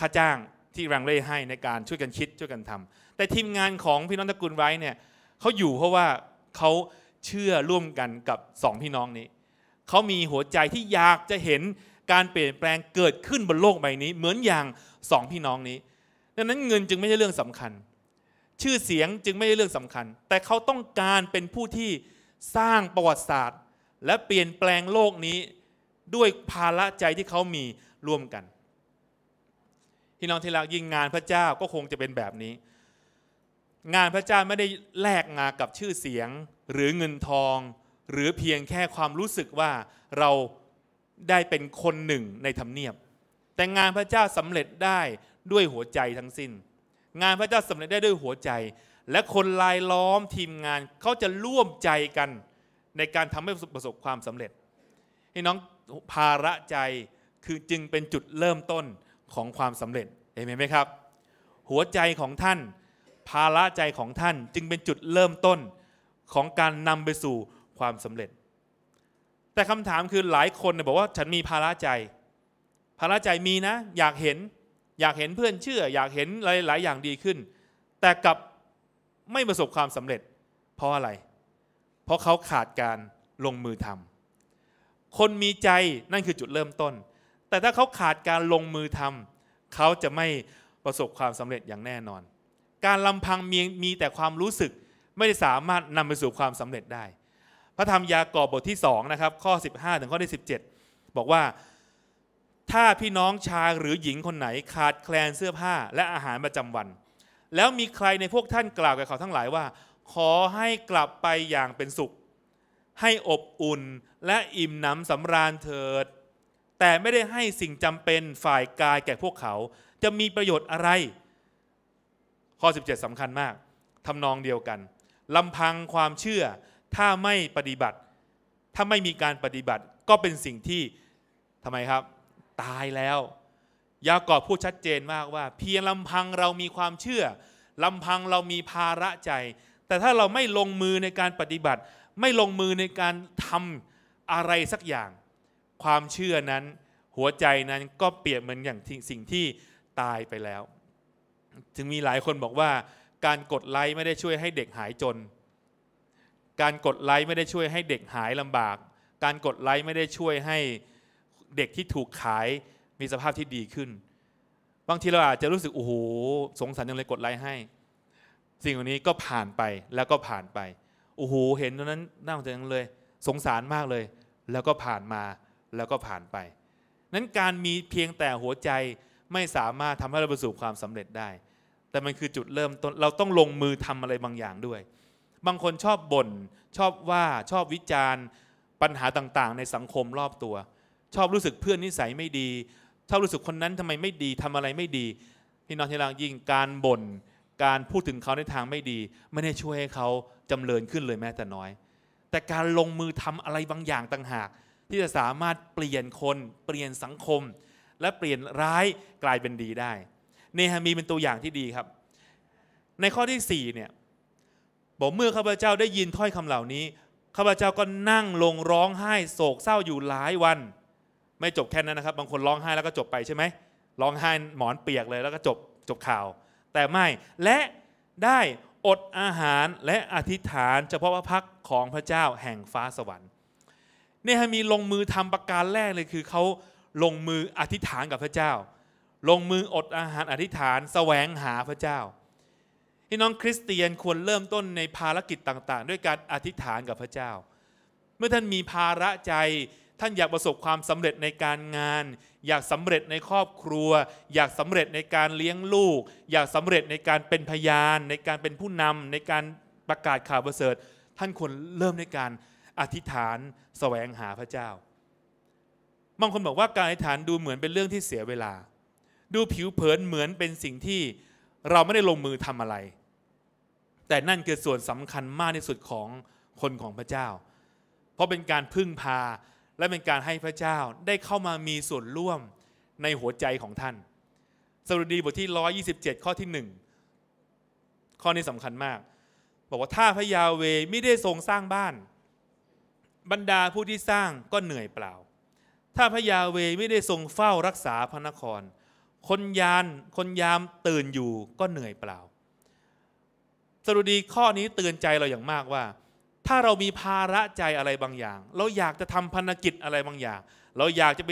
ค่าจ้างที่แรงเล่ให้ในการช่วยกันคิดช่วยกันทำ แต่ทีมงานของพี่น้องตระกูลไว้เนี่ยเขาอยู่เพราะว่าเขาเชื่อร่วมกันกับสองพี่น้องนี้เขามีหัวใจที่อยากจะเห็นการเปลี่ยนแปลงเกิดขึ้นบนโลกใบนี้ เหมือนอย่างสองพี่น้องนี้ ดังนั้นเงินจึงไม่ใช่เรื่องสำคัญ ชื่อเสียงจึงไม่ใช่เรื่องสำคัญ แต่เขาต้องการเป็นผู้ที่สร้างประวัติศาสตร์ และเปลี่ยนแปลงโลกนี้ด้วยภาระใจที่เขามีร่วมกัน พี่น้องที่รักยิ่งงานพระเจ้าก็คงจะเป็นแบบนี้ งานพระเจ้าไม่ได้แลกงากับชื่อเสียงหรือเงินทองหรือเพียงแค่ความรู้สึกว่าเราได้เป็นคนหนึ่งในธรรมเนียบแต่งานพระเจ้าสำเร็จได้ด้วยหัวใจทั้งสิ้น งานพระเจ้าสำเร็จได้ด้วยหัวใจ และคนลายล้อมทีมงานเขาจะร่วมใจกันในการทำให้ประสบความสำเร็จให้น้องภาระใจคือจึงเป็นจุดเริ่มต้นของความสำเร็จเห็นไหมครับหัวใจของท่าน ภาระใจของท่านจึงเป็นจุดเริ่มต้นของการนำไปสู่ความสำเร็จ แต่คำถามคือหลายคนเนี่ยบอกว่าฉันมีภาระใจ ภาระใจมีนะ อยากเห็นอยากเห็นเพื่อนเชื่อ อยากเห็นหลายยอย่างดีขึ้น แต่กับไม่ประสบความสำเร็จ เพราะอะไร เพราะเขาขาดการลงมือทำ คนมีใจนั่นคือจุดเริ่มต้น แต่ถ้าเขาขาดการลงมือทำ เขาจะไม่ประสบความสำเร็จอย่างแน่นอน การลำพังมีมีแต่ความรู้สึกไม่ได้สามารถนำไปสู่ความสำเร็จได้พระธรรมยากอบบทที่สองนะครับข้อ 15 ถึงข้อที่17 บอกว่า ถ้าพี่น้องชายหรือหญิงคนไหนขาดแคลนเสื้อผ้าและอาหารประจำวัน แล้วมีใครในพวกท่านกล่าวกับเขาทั้งหลายว่า ขอให้กลับไปอย่างเป็นสุข ให้อบอุ่นและอิ่มหนำสำราญเถิด แต่ไม่ได้ให้สิ่งจำเป็นฝ่ายกายแก่พวกเขาจะมีประโยชน์อะไร ข้อ 17 สำคัญมากทำนองเดียวกันลำพังความเชื่อถ้าไม่ปฏิบัติ ถ้าไม่มีการปฏิบัติก็เป็นสิ่งที่ทำไมครับ ตายแล้ว ยากอบพูดชัดเจนมากว่าเพียงลำพังเรามีความเชื่อลำพังเรามีภาระใจ แต่ถ้าเราไม่ลงมือในการปฏิบัติ ไม่ลงมือในการทำอะไรสักอย่าง ความเชื่อนั้น หัวใจนั้นก็เปรียบเหมือนอย่างสิ่งที่ตายไปแล้วจึงมีหลายคนบอกว่า การกดไลค์ไม่ได้ช่วยให้เด็กหายจนการกดไลค์ไม่ได้ช่วยให้เด็กหายลำบาก การกดไลค์ไม่ได้ช่วยให้เด็กที่ถูกขายมีสภาพที่ดีขึ้น บางทีเราอาจจะรู้สึกโอ้โหสงสารยังเลยกดไลค์ให้ สิ่งเหล่านี้ก็ผ่านไปแล้วก็ผ่านไป โอ้โหเห็นตรงนั้นน่าสงสารเลยสงสารมากเลยแล้วก็ผ่านมาแล้วก็ผ่านไปนั้นการมีเพียงแต่หัวใจไม่สามารถทำให้เราประสบความสำเร็จได้ แต่มันคือจุดเริ่มต้นเราต้องลงมือทำอะไรบางอย่างด้วยบางคนชอบบน่นชอบว่าชอบวิจารณ์ ปัญหาต่างๆในสังคมรอบตัว ชอบรู้สึกเพื่อนนิสัยไม่ดี ชอบรู้สึกคนนั้นทำไมไม่ดีทำอะไรไม่ดี พี่น้องที่รักยิ่งการบน่น การพูดถึงเขาในทางไม่ดี ไม่ได้ช่วยให้เขาจำเริญขึ้นเลยแม้แต่น้อย แต่การลงมือทำอะไรบางอย่างต่างหาก ที่จะสามารถเปลี่ยนคน เปลี่ยนสังคม และเปลี่ยนร้ายกลายเป็นดีได้ เนฮามีเป็นตัวอย่างที่ดีครับ ในข้อที่4เนี่ยบอกเมื่อข้าพเจ้าได้ยินถ้อยคำเหล่านี้ข้าพเจ้าก็นั่งลงร้องไห้โศกเศร้าอยู่หลายวัน ไม่จบแค่นั้นนะครับ บางคนร้องไห้แล้วก็จบไปใช่ไหมร้องไห้หมอนเปียกเลยแล้วก็จบจบข่าว แต่ไม่และได้อดอาหารและอธิษฐานเฉพาะพระพักของพระเจ้าแห่งฟ้าสวรรค์ เนฮามีลงมือทำประการแรกเลยคือเขาลงมืออธิษฐานกับพระเจ้า ลงมืออดอาหารอธิษฐานแสวงหาพระเจ้าพี่น้องคริสเตียนควรเริ่มต้นในภารกิจต่างๆ ด้วยการอธิษฐานกับพระเจ้า เมื่อท่านมีภาระใจท่านอยากประสบความสำเร็จในการงาน อยากสำเร็จในครอบครัว อยากสำเร็จในการเลี้ยงลูก อยากสำเร็จในการเป็นพยาน ในการเป็นผู้นำ ในการประกาศข่าวประเสริฐท่านควรเริ่มในการอธิษฐานแสวงหาพระเจ้า บางคนบอกว่าการอธิษฐานดูเหมือนเป็นเรื่องที่เสียเวลา ดูผิวเผินเหมือนเป็นสิ่งที่เราไม่ได้ลงมือทำอะไรแต่นั่นคือส่วนสำคัญมากที่สุดของคนของพระเจ้า เพราะเป็นการพึ่งพาและเป็นการให้พระเจ้าได้เข้ามามีส่วนร่วมในหัวใจของท่าน สรุดีบทที่ 127 ข้อที่ 1 ข้อนี้สำคัญมาก บอกว่าถ้าพระยาเวไม่ได้ทรงสร้างบ้าน บรรดาผู้ที่สร้างก็เหนื่อยเปล่า ถ้าพระยาเวไม่ได้ทรงเฝ้ารักษาพระนคร คนยานคนยามตื่นอยู่ก็เหนื่อยเปล่าสรุดีข้อนี้เตือนใจเราอย่างมากว่า ถ้าเรามีภาระใจอะไรบางอย่าง เราอยากจะทำพันกิจอะไรบางอย่าง เราอยากจะไป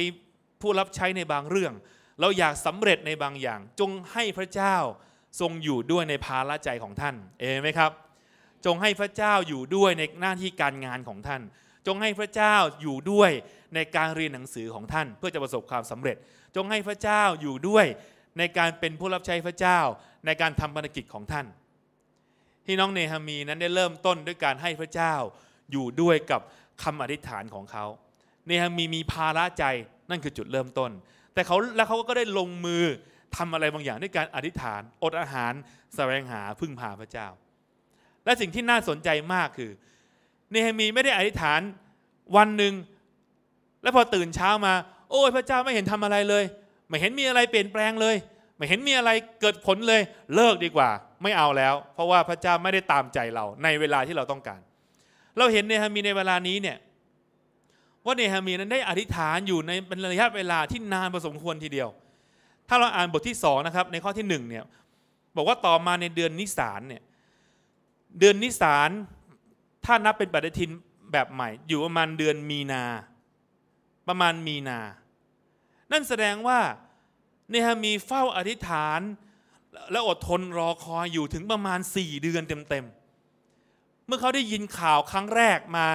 ผู้รับใช้ในบางเรื่อง เราอยากสำเร็จในบางอย่าง จงให้พระเจ้าทรงอยู่ด้วยในภาระใจของท่านเอไหมครับ จงให้พระเจ้าอยู่ด้วยในหน้าที่การงานของท่าน จงให้พระเจ้าอยู่ด้วยในการเรียนหนังสือของท่าน เพื่อจะประสบความสำเร็จ จงให้พระเจ้าอยู่ด้วยในการเป็นผู้รับใช้พระเจ้าในการทำภารกิจของท่านที่น้องเนฮามีนั้นได้เริ่มต้นด้วยการให้พระเจ้าอยู่ด้วยกับคำอธิษฐานของเขาเนฮามีมีภาระใจนั่นคือจุดเริ่มต้น แต่เขาแล้วเขาก็ได้ลงมือทำอะไรบางอย่างด้วยการอธิษฐานอดอาหารแสวงหาพึ่งพาพระเจ้า และสิ่งที่น่าสนใจมากคือเนฮามีไม่ได้อธิษฐานวันหนึ่งแล้วพอตื่นเช้ามา โอ้ยพระเจ้าไม่เห็นทำอะไรเลย ไม่เห็นมีอะไรเปลี่ยนแปลงเลย ไม่เห็นมีอะไรเกิดผลเลย เลิกดีกว่าไม่เอาแล้ว เพราะว่าพระเจ้าไม่ได้ตามใจเราในเวลาที่เราต้องการ เราเห็นเนฮามีในเวลานี้เนี่ยว่าเนฮามีนั้นได้อธิษฐานอยู่ในเป็นระยะเวลาที่นานพอสมควรทีเดียว ถ้าเราอ่านบทที่สองนะครับในข้อที่หนึ่งเนี่ยบอกว่าต่อมาในเดือนนิสานเนี่ยเดือนนิสานถ้านับเป็นปฏิทินแบบใหม่ อยู่ประมาณเดือนมีนา ประมาณมีนา นั่นแสดงว่าเนฮามีเฝ้าอธิษฐานและอดทนรอคอยอยู่ถึงประมาณ 4 เดือนเต็มๆ เมื่อเขาได้ยินข่าวครั้งแรกมา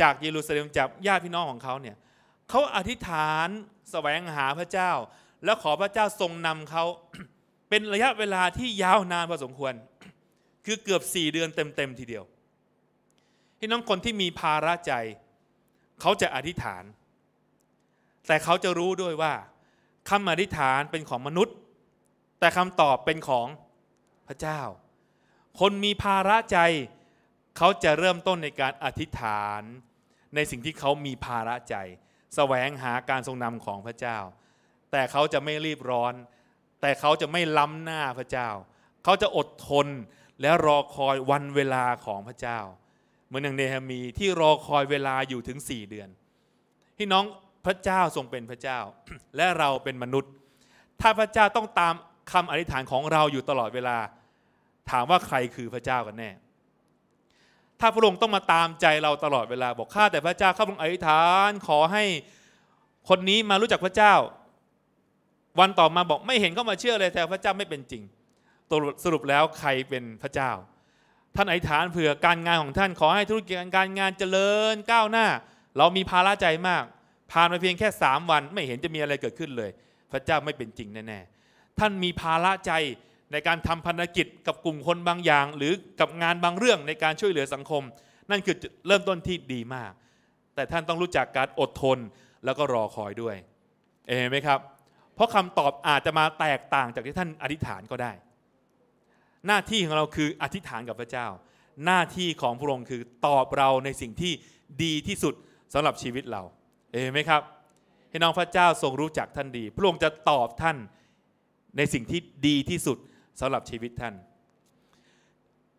จากเยรูซาเล็มจากญาติพี่น้องของเขาเนี่ย เขาอธิษฐานสแสวงหาพระเจ้า แล้วขอพระเจ้าทรงนำเขาเป็นระยะเวลาที่ยาวนานพอสมควร คือเกือบสี่เดือนเต็มๆทีเดียวพี่น้องคนที่มีภาระใจ เขาจะอธิษฐาน แต่เขาจะรู้ด้วยว่าคำอธิษฐานเป็นของมนุษย์แต่คำตอบเป็นของพระเจ้า คนมีภาระใจ เขาจะเริ่มต้นในการอธิษฐาน ในสิ่งที่เขามีภาระใจ แสวงหาการทรงนำของพระเจ้า แต่เขาจะไม่รีบร้อน แต่เขาจะไม่ล้ำหน้าพระเจ้า เขาจะอดทนและรอคอยวันเวลาของพระเจ้าเหมือนอย่างเนหามีที่รอคอยเวลาอยู่ถึงสี่เดือนพี่น้องพระเจ้าทรงเป็นพระเจ้า และเราเป็นมนุษย์ ถ้าพระเจ้าต้องตามคำอธิษฐานของเราอยู่ตลอดเวลาถามว่าใครคือพระเจ้ากันแน่ถ้าพระองค์ต้องมาตามใจเราตลอดเวลาบอกข้าแต่พระเจ้าข้าพระองค์อธิษฐานขอให้คนนี้มารู้จักพระเจ้า วันต่อมาบอกไม่เห็นก็มาเชื่อเลยแต่พระเจ้าไม่เป็นจริงสรุปแล้วใครเป็นพระเจ้า ท่านอธิษฐานเผื่อการงานของท่านขอให้ธุรกิจการงานเจริญก้าวหน้า เรามีภาระใจมากผ่านไปเพียงแค่3วันไม่เห็นจะมีอะไรเกิดขึ้นเลย พระเจ้าไม่เป็นจริงแน่ๆท่านมีภาระใจในการทำพันธกิจกับกลุ่มคนบางอย่าง หรือกับงานบางเรื่องในการช่วยเหลือสังคม นั่นคือเริ่มต้นที่ดีมาก แต่ท่านต้องรู้จักการอดทนแล้วก็รอคอยด้วยเห็นไหมครับเพราะคำตอบอาจจะมาแตกต่างจากที่ท่านอธิษฐานก็ได้ หน้าที่ของเราคืออธิษฐานกับพระเจ้า หน้าที่ของพระองค์คือตอบเราในสิ่งที่ดีที่สุดสำหรับชีวิตเราเห็นไหมครับให้น้องพระเจ้าทรงรู้จักท่านดี พระองค์จะตอบท่านในสิ่งที่ดีที่สุดสำหรับชีวิตท่าน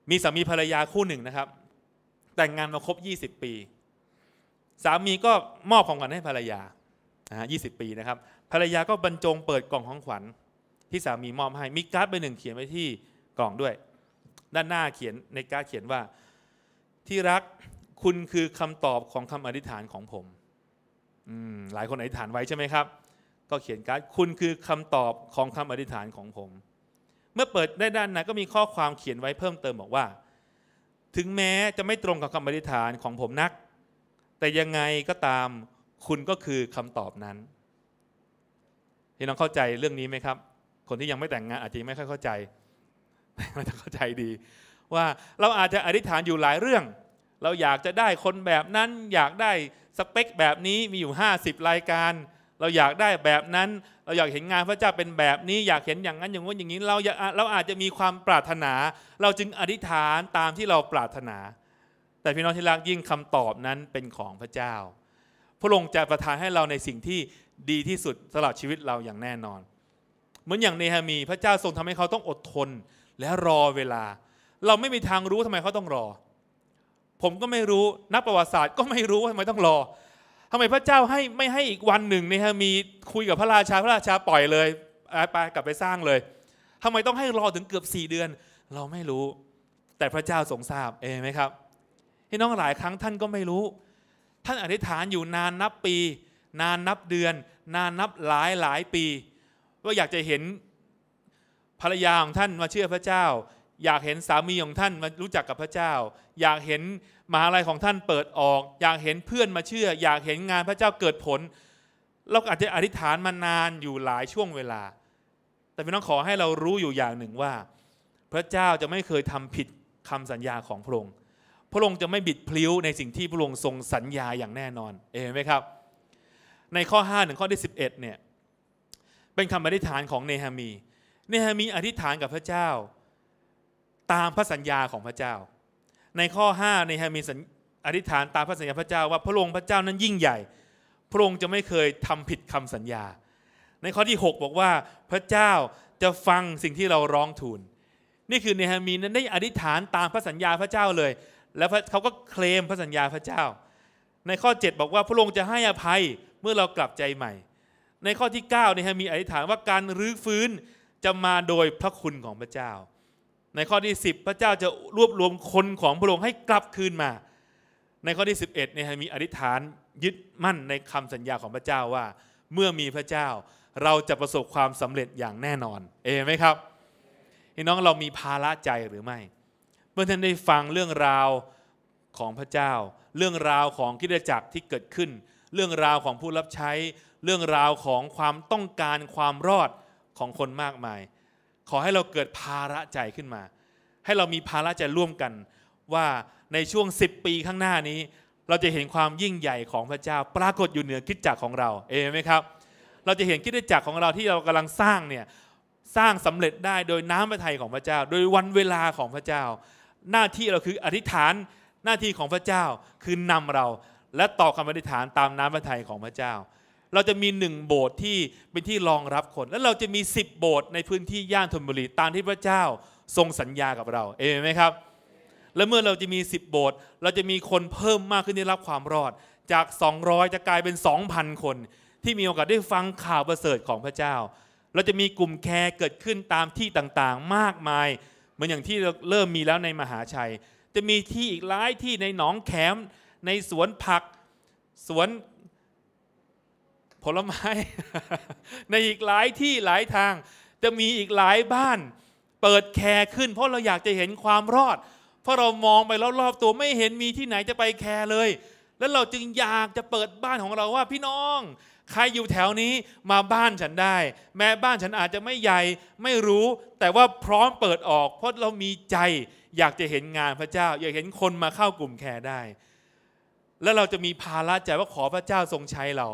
มีสามีภรรยาคู่หนึ่งนะครับ แต่งงานมาครบ20 ปี สามีก็มอบของขวัญให้ภรรยายี่สิบปีนะครับ ภรรยาก็บรรจงเปิดกล่องของขวัญ ที่สามีมอบให้มีการ์ดใบหนึ่ง เขียนไว้ที่กล่องด้วย ด้านหน้าเขียนในการ์ดเขียนว่าที่รักคุณคือคำตอบของคำอธิษฐานของผมหลายคนอธิษฐานไว้ใช่ไหมครับก็เขียนการ์ดคุณคือคำตอบของคำอธิษฐานของผม เมื่อเปิดได้ด้านหนก็มีข้อความเขียนไว้เพิ่มเติม บอกว่า ถึงแม้จะไม่ตรงกับคำอธิษฐานของผมนัก แต่ยังไงก็ตามคุณก็คือคำตอบนั้นพี่น้องเข้าใจเรื่องนี้ไหมครับ คนที่ยังไม่แต่งงานอาจจะไม่ค่อยเข้าใจแต่เราจะเข้าใจดีว่าเราอาจจะอธิษฐานอยู่หลายเรื่อง เราอยากจะได้คนแบบนั้น อยากได้สเปค แบบนี้มีอยู่ 50 รายการเราอยากได้แบบนั้นเราอยากเห็นงานพระเจ้าเป็นแบบนี้อยากเห็นอย่างนั้นอย่างนู้นอย่างนี้เราเราอาจจะมีความปรารถนา เราจึงอธิษฐานตามที่เราปรารถนา แต่พี่น้องที่รักยิ่งคำตอบนั้นเป็นของพระเจ้าพระองค์จะประทานให้เราในสิ่งที่ดีที่สุดสำหรับชีวิตเราอย่างแน่นอน เหมือนอย่างเนฮามีพระเจ้าทรงทำให้เขาต้องอดทนและรอเวลา เราไม่มีทางรู้ทำไมเขาต้องรอ ผมก็ไม่รู้นักประวัติศาสตร์ก็ไม่รู้ว่าทำไมต้องรอทำไมพระเจ้าให้ไม่ให้อีกวันหนึ่งเนี่ยมีคุยกับพระราชาพระราชาปล่อยเลยไปกลับไปสร้างเลยทำไมต้องให้รอถึงเกือบสี่เดือนเราไม่รู้ แต่พระเจ้าทรงทราบเองไหมครับพี่น้องหลายครั้งท่านก็ไม่รู้ ท่านอธิษฐานอยู่นานนับปี นานนับเดือน นานนับหลายหลายปีว่าอยากจะเห็นภรรยาของท่านมาเชื่อพระเจ้า อยากเห็นสามีของท่านมารู้จักกับพระเจ้า อยากเห็นมหาลัยของท่านเปิดออกอยากเห็นเพื่อนมาเชื่อ อยากเห็นงานพระเจ้าเกิดผลเราอาจจะอธิษฐานมานานอยู่หลายช่วงเวลา แต่พี่น้องขอให้เรารู้อยู่อย่างหนึ่งว่า พระเจ้าจะไม่เคยทำผิดคำสัญญาของพระองค์พระองค์จะไม่บิดพลิ้วในสิ่งที่พระองค์ทรงสัญญาอย่างแน่นอนเองไหมครับในข้อ5ถึงข้อที่11เนี่ยเป็นคำอธิษฐานของเนหามี เนหามีอธิษฐานกับพระเจ้า ตามพระสัญญาของพระเจ้าในข้อ5ในฮามีสัญอธิษฐานตามพระสัญญาพระเจ้า ว่าพระองค์พระเจ้านั้นยิ่งใหญ่ พระองค์จะไม่เคยทำผิดคำสัญญา ในข้อที่ 6 บอกว่าพระเจ้าจะฟังสิ่งที่เราร้องทูลนี่คือในฮามีนั้นได้อธิษฐานตามพระสัญญาพระเจ้าเลย แล้วเขาก็เคลมพระสัญญาพระเจ้า ในข้อ 7 บอกว่าพระองค์จะให้อภัยเมื่อเรากลับใจใหม่ ในข้อที่9เนฮามีอธิษฐานว่าการรื้อฟื้นจะมาโดยพระคุณของพระเจ้าในข้อที่ 10 พระเจ้าจะรวบรวมคนของพระองค์ให้กลับคืนมา ในข้อที่ 11เนี่ยมีอธิษฐานยึดมั่นในคำสัญญาของพระเจ้าว่า เมื่อมีพระเจ้าเราจะประสบความสำเร็จอย่างแน่นอนเอไหมครับพี่น้องเรามีภาระใจหรือไม่เมื่อท่านได้ฟังเรื่องราวของพระเจ้า เรื่องราวของกิจจักรที่เกิดขึ้น เรื่องราวของผู้รับใช้ เรื่องราวของความต้องการความรอดของคนมากมายขอให้เราเกิดภาระใจขึ้นมา ให้เรามีภาระใจร่วมกันว่าในช่วง 10 ปีข้างหน้านี้ เราจะเห็นความยิ่งใหญ่ของพระเจ้า ปรากฏอยู่เหนือคิดจักของเราเองไหมครับเราจะเห็นคิดจักของเราที่เรากำลังสร้างเนี่ยสร้างสำเร็จได้โดยน้ำพระทัยของพระเจ้า โดยวันเวลาของพระเจ้า หน้าที่เราคืออธิษฐานหน้าที่ของพระเจ้า คือนำเรา และตอบคำอธิษฐานตามน้ำพระทัยของพระเจ้าเราจะมีหนึ่งโบสถ์ที่เป็นที่รองรับคน แล้วเราจะมี 10 โบสถ์ในพื้นที่ย่านธนบุรีตามที่พระเจ้าทรงสัญญากับเราเอเมนไหมครับ และเมื่อเราจะมี 10 โบสถ์เราจะมีคนเพิ่มมากขึ้นที่รับความรอด จาก 200 จะกลายเป็น 2,000 คน ที่มีโอกาสได้ฟังข่าวประเสริฐของพระเจ้า เราจะมีกลุ่มแคร์เกิดขึ้นตามที่ต่างๆ มากมายเหมือนอย่างที่เริ่มมีแล้วในมหาชัย จะมีที่อีกหลายที่ในหนองแขมในสวนผักสวนผลไม้ในอีกหลายที่หลายทางจะมีอีกหลายบ้าน เปิดแคร์ขึ้น เพราะเราอยากจะเห็นความรอดเพราะเรามองไปรอบๆตัวไม่เห็นมีที่ไหนจะไปแคร์เลย แล้วเราจึงอยากจะเปิดบ้านของเราว่าพี่น้อง ใครอยู่แถวนี้มาบ้านฉันได้ แม้บ้านฉันอาจจะไม่ใหญ่ไม่รู้ แต่ว่าพร้อมเปิดออกเพราะเรามีใจอยากจะเห็นงานพระเจ้าอยากเห็นคนมาเข้ากลุ่มแคร์ได้ แล้วเราจะมีภาระใจว่าขอพระเจ้าทรงใช้เรา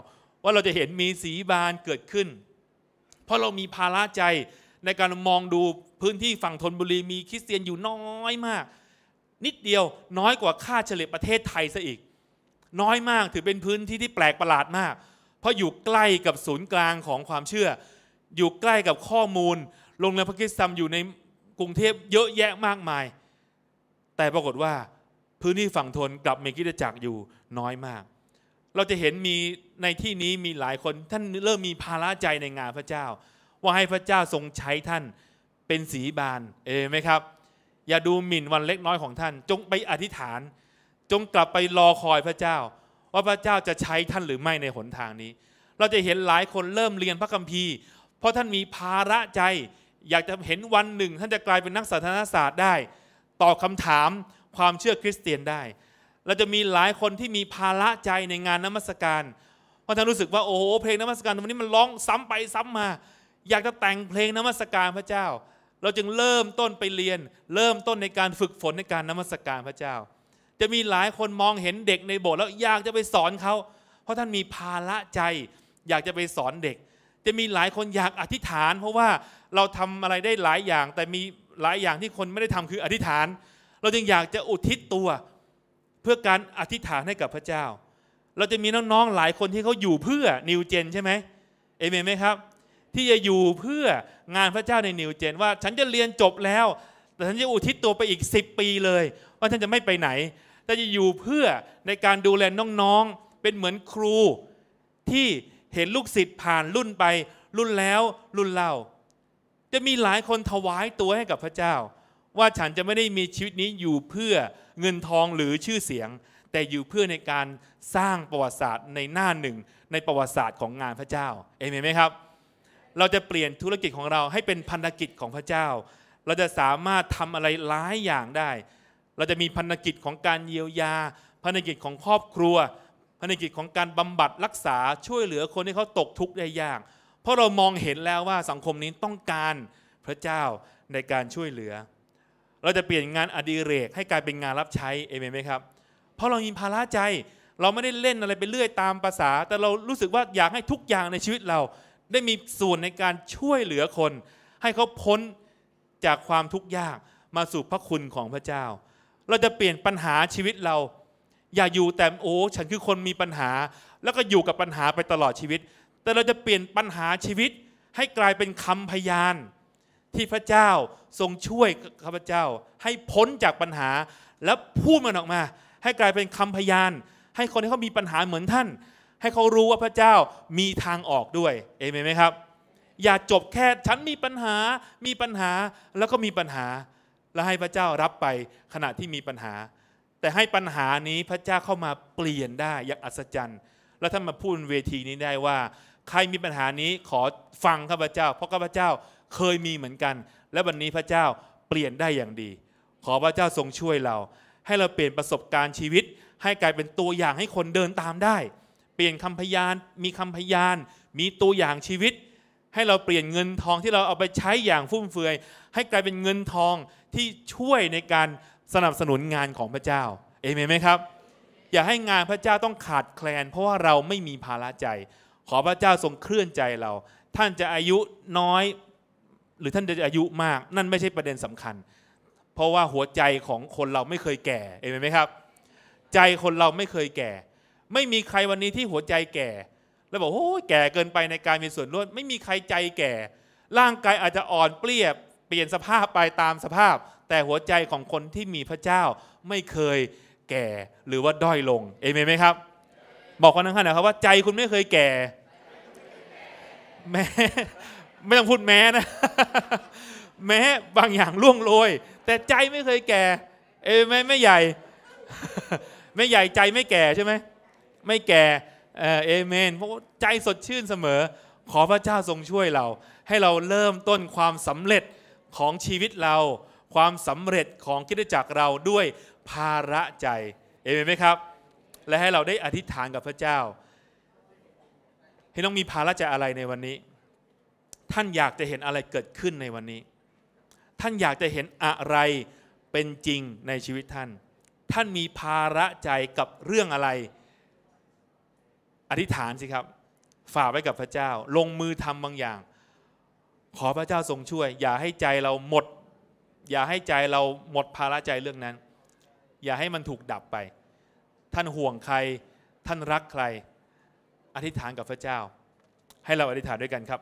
ว่าเราจะเห็นมีสีบานเกิดขึ้น เพราะเรามีภาระใจในการมองดูพื้นที่ฝั่งธนบุรีมีคริสเตียนอยู่น้อยมาก นิดเดียวน้อยกว่าค่าเฉลี่ยประเทศไทยซะอีก น้อยมากถือเป็นพื้นที่ ที่แปลกประหลาดมาก เพราะอยู่ใกล้กับศูนย์กลางของความเชื่อ อยู่ใกล้กับข้อมูลโรงเรียนพระคิสซัมอยู่ในกรุงเทพเยอะแยะมากมาย แต่ปรากฏว่า พื้นที่ฝั่งทนกลับมีกิจจักรอยู่น้อยมากเราจะเห็นมี ในที่นี้มีหลายคนท่านเริ่มมีภาระใจในงานพระเจ้า ว่าให้พระเจ้าทรงใช้ท่านเป็นสีบานเอไหมครับ อย่าดูหมิ่นวันเล็กน้อยของท่าน จงไปอธิษฐาน จงกลับไปรอคอยพระเจ้า ว่าพระเจ้าจะใช้ท่านหรือไม่ในหนทางนี้ เราจะเห็นหลายคนเริ่มเรียนพระคัมภีร์เพราะท่านมีภาระใจ อยากจะเห็นวันหนึ่ง ท่านจะกลายเป็นนักสาธารณศาสตร์ได้ตอบคาถามความเชื่อคริสเตียนได้เราจะมีหลายคนที่มีภาระใจในงานนมัสการเพราะท่านรู้สึกว่าโอ้โหเพลงนมัสการตรงนี้มันร้องซ้ำไปซ้ำมา อยากจะแต่งเพลงนมัสการพระเจ้า เราจึงเริ่มต้นไปเรียน เริ่มต้นในการฝึกฝนในการนมัสการพระเจ้า จะมีหลายคนมองเห็นเด็กในโบสถ์แล้วอยากจะไปสอนเขา เพราะท่านมีภาระใจ อยากจะไปสอนเด็ก จะมีหลายคนอยากอธิษฐาน เพราะว่าเราทำอะไรได้หลายอย่าง แต่มีหลายอย่างที่คนไม่ได้ทำคืออธิษฐาน เราจึงอยากจะอุทิศตัวพื่อการอธิษฐานให้กับพระเจ้า เราจะมีน้องๆหลายคนที่เขาอยู่เพื่อนิวเจน ใช่ไหมเอเมนไหมครับ ที่จะอยู่เพื่องานพระเจ้าในนิวเจน ว่า ฉันจะเรียนจบแล้ว แต่ฉันจะอุทิศตัวไปอีก 10 ปีเลย ว่าฉันจะไม่ไปไหน แต่จะอยู่เพื่อในการดูแลน้องๆ เป็นเหมือนครู ที่เห็นลูกศิษย์ผ่านรุ่นไปรุ่นแล้ว รุ่นเล่า จะมีหลายคนถวายตัวให้กับพระเจ้าว่าฉันจะไม่ได้มีชีวิตนี้อยู่เพื่อเงินทองหรือชื่อเสียง แต่อยู่เพื่อในการสร้างประวัติศาสตร์ในหน้าหนึ่งในประวัติศาสตร์ของงานพระเจ้าเอเมนไหมครับ เราจะเปลี่ยนธุรกิจของเราให้เป็นพันธกิจของพระเจ้า เราจะสามารถทำอะไรหลายอย่างได้ เราจะมีพันธกิจของการเยียวยาพันธกิจของครอบครัวพันธกิจของการบำบัดรักษาช่วยเหลือคนที่เขาตกทุกข์ได้ยากเพราะเรามองเห็นแล้วว่าสังคมนี้ต้องการพระเจ้าในการช่วยเหลือเราจะเปลี่ยนงานอดิเรกให้กลายเป็นงานรับใช้เอเมนไหมครับ เพราะเรายินภาระใจ เราไม่ได้เล่นอะไรไปเรื่อยตามภาษา แต่เรารู้สึกว่าอยากให้ทุกอย่างในชีวิตเราได้มีส่วนในการช่วยเหลือคน ให้เขาพ้นจากความทุกข์ยากมาสู่พระคุณของพระเจ้า เราจะเปลี่ยนปัญหาชีวิตเรา อย่าอยู่แต่โอ้ ฉันคือคนมีปัญหา แล้วก็อยู่กับปัญหาไปตลอดชีวิต แต่เราจะเปลี่ยนปัญหาชีวิตให้กลายเป็นคำพยานที่พระเจ้าทรงช่วยข้าพเจ้าให้พ้นจากปัญหาและพูดมันออกมา ให้กลายเป็นคำพยานให้คนที่เขามีปัญหาเหมือนท่าน ให้เขารู้ว่าพระเจ้ามีทางออกด้วยเอเมนไหมครับ อย่าจบแค่ฉันมีปัญหามีปัญหาแล้วก็มีปัญหา แล้วให้พระเจ้ารับไปขณะที่มีปัญหา แต่ให้ปัญหานี้พระเจ้าเข้ามาเปลี่ยนได้อย่างอัศจรรย์แล้วท่านมาพูดเวทีนี้ได้ว่า ใครมีปัญหานี้ขอฟังข้าพเจ้า เพราะข้าพเจ้าเคยมีเหมือนกัน และวันนี้พระเจ้าเปลี่ยนได้อย่างดี ขอพระเจ้าทรงช่วยเรา ให้เราเปลี่ยนประสบการณ์ชีวิต ให้กลายเป็นตัวอย่างให้คนเดินตามได้ เปลี่ยนคำพยาน มีคำพยาน มีตัวอย่างชีวิต ให้เราเปลี่ยนเงินทองที่เราเอาไปใช้อย่างฟุ่มเฟือย ให้กลายเป็นเงินทองที่ช่วยในการสนับสนุนงานของพระเจ้า เอเมนไหมครับ อย่าให้งานพระเจ้าต้องขาดแคลน เพราะว่าเราไม่มีภาระใจ ขอพระเจ้าทรงเคลื่อนใจเรา ท่านจะอายุน้อยหรือท่านจะอายุมาก นั่นไม่ใช่ประเด็นสำคัญ เพราะว่าหัวใจของคนเราไม่เคยแก่เห็นไหมครับ ใจคนเราไม่เคยแก่ ไม่มีใครวันนี้ที่หัวใจแก่ แล้วบอกโอ้แก่เกินไปในการมีส่วนร่วมไม่มีใครใจแก่ร่างกายอาจจะอ่อนเปลี่ยเปลี่ยนสภาพไปตามสภาพ แต่หัวใจของคนที่มีพระเจ้าไม่เคยแก่หรือว่าด้อยลง เอเมนไหมครับ บอกคนข้างๆนะครับว่าใจคุณไม่เคยแก่แม่ไม่ต้องพูดแม้นะ แม้ บางอย่างล่วงโรย แต่ใจไม่เคยแก่เอ้ไม่ไม่ใหญ่ไม่ใหญ่ใจไม่แก่ใช่ไหมไม่แก่เอเมนเพราะใจสดชื่นเสมอขอพระเจ้า ทรงช่วยเราให้เราเริ่มต้นความสำเร็จของชีวิตเรา ความสำเร็จของคิดจักรเราด้วยภาระใจเอเมนไหมครับ และให้เราได้อธิษฐานกับพระเจ้า ให้น้องมีภาระใจอะไรในวันนี้ท่านอยากจะเห็นอะไรเกิดขึ้นในวันนี้ ท่านอยากจะเห็นอะไรเป็นจริงในชีวิตท่าน ท่านมีภาระใจกับเรื่องอะไร อธิษฐานสิครับ ฝากไว้กับพระเจ้า ลงมือทำบางอย่าง ขอพระเจ้าทรงช่วย อย่าให้ใจเราหมด อย่าให้ใจเราหมดภาระใจเรื่องนั้น อย่าให้มันถูกดับไป ท่านห่วงใคร ท่านรักใคร อธิษฐานกับพระเจ้า ให้เราอธิษฐานด้วยกันครับ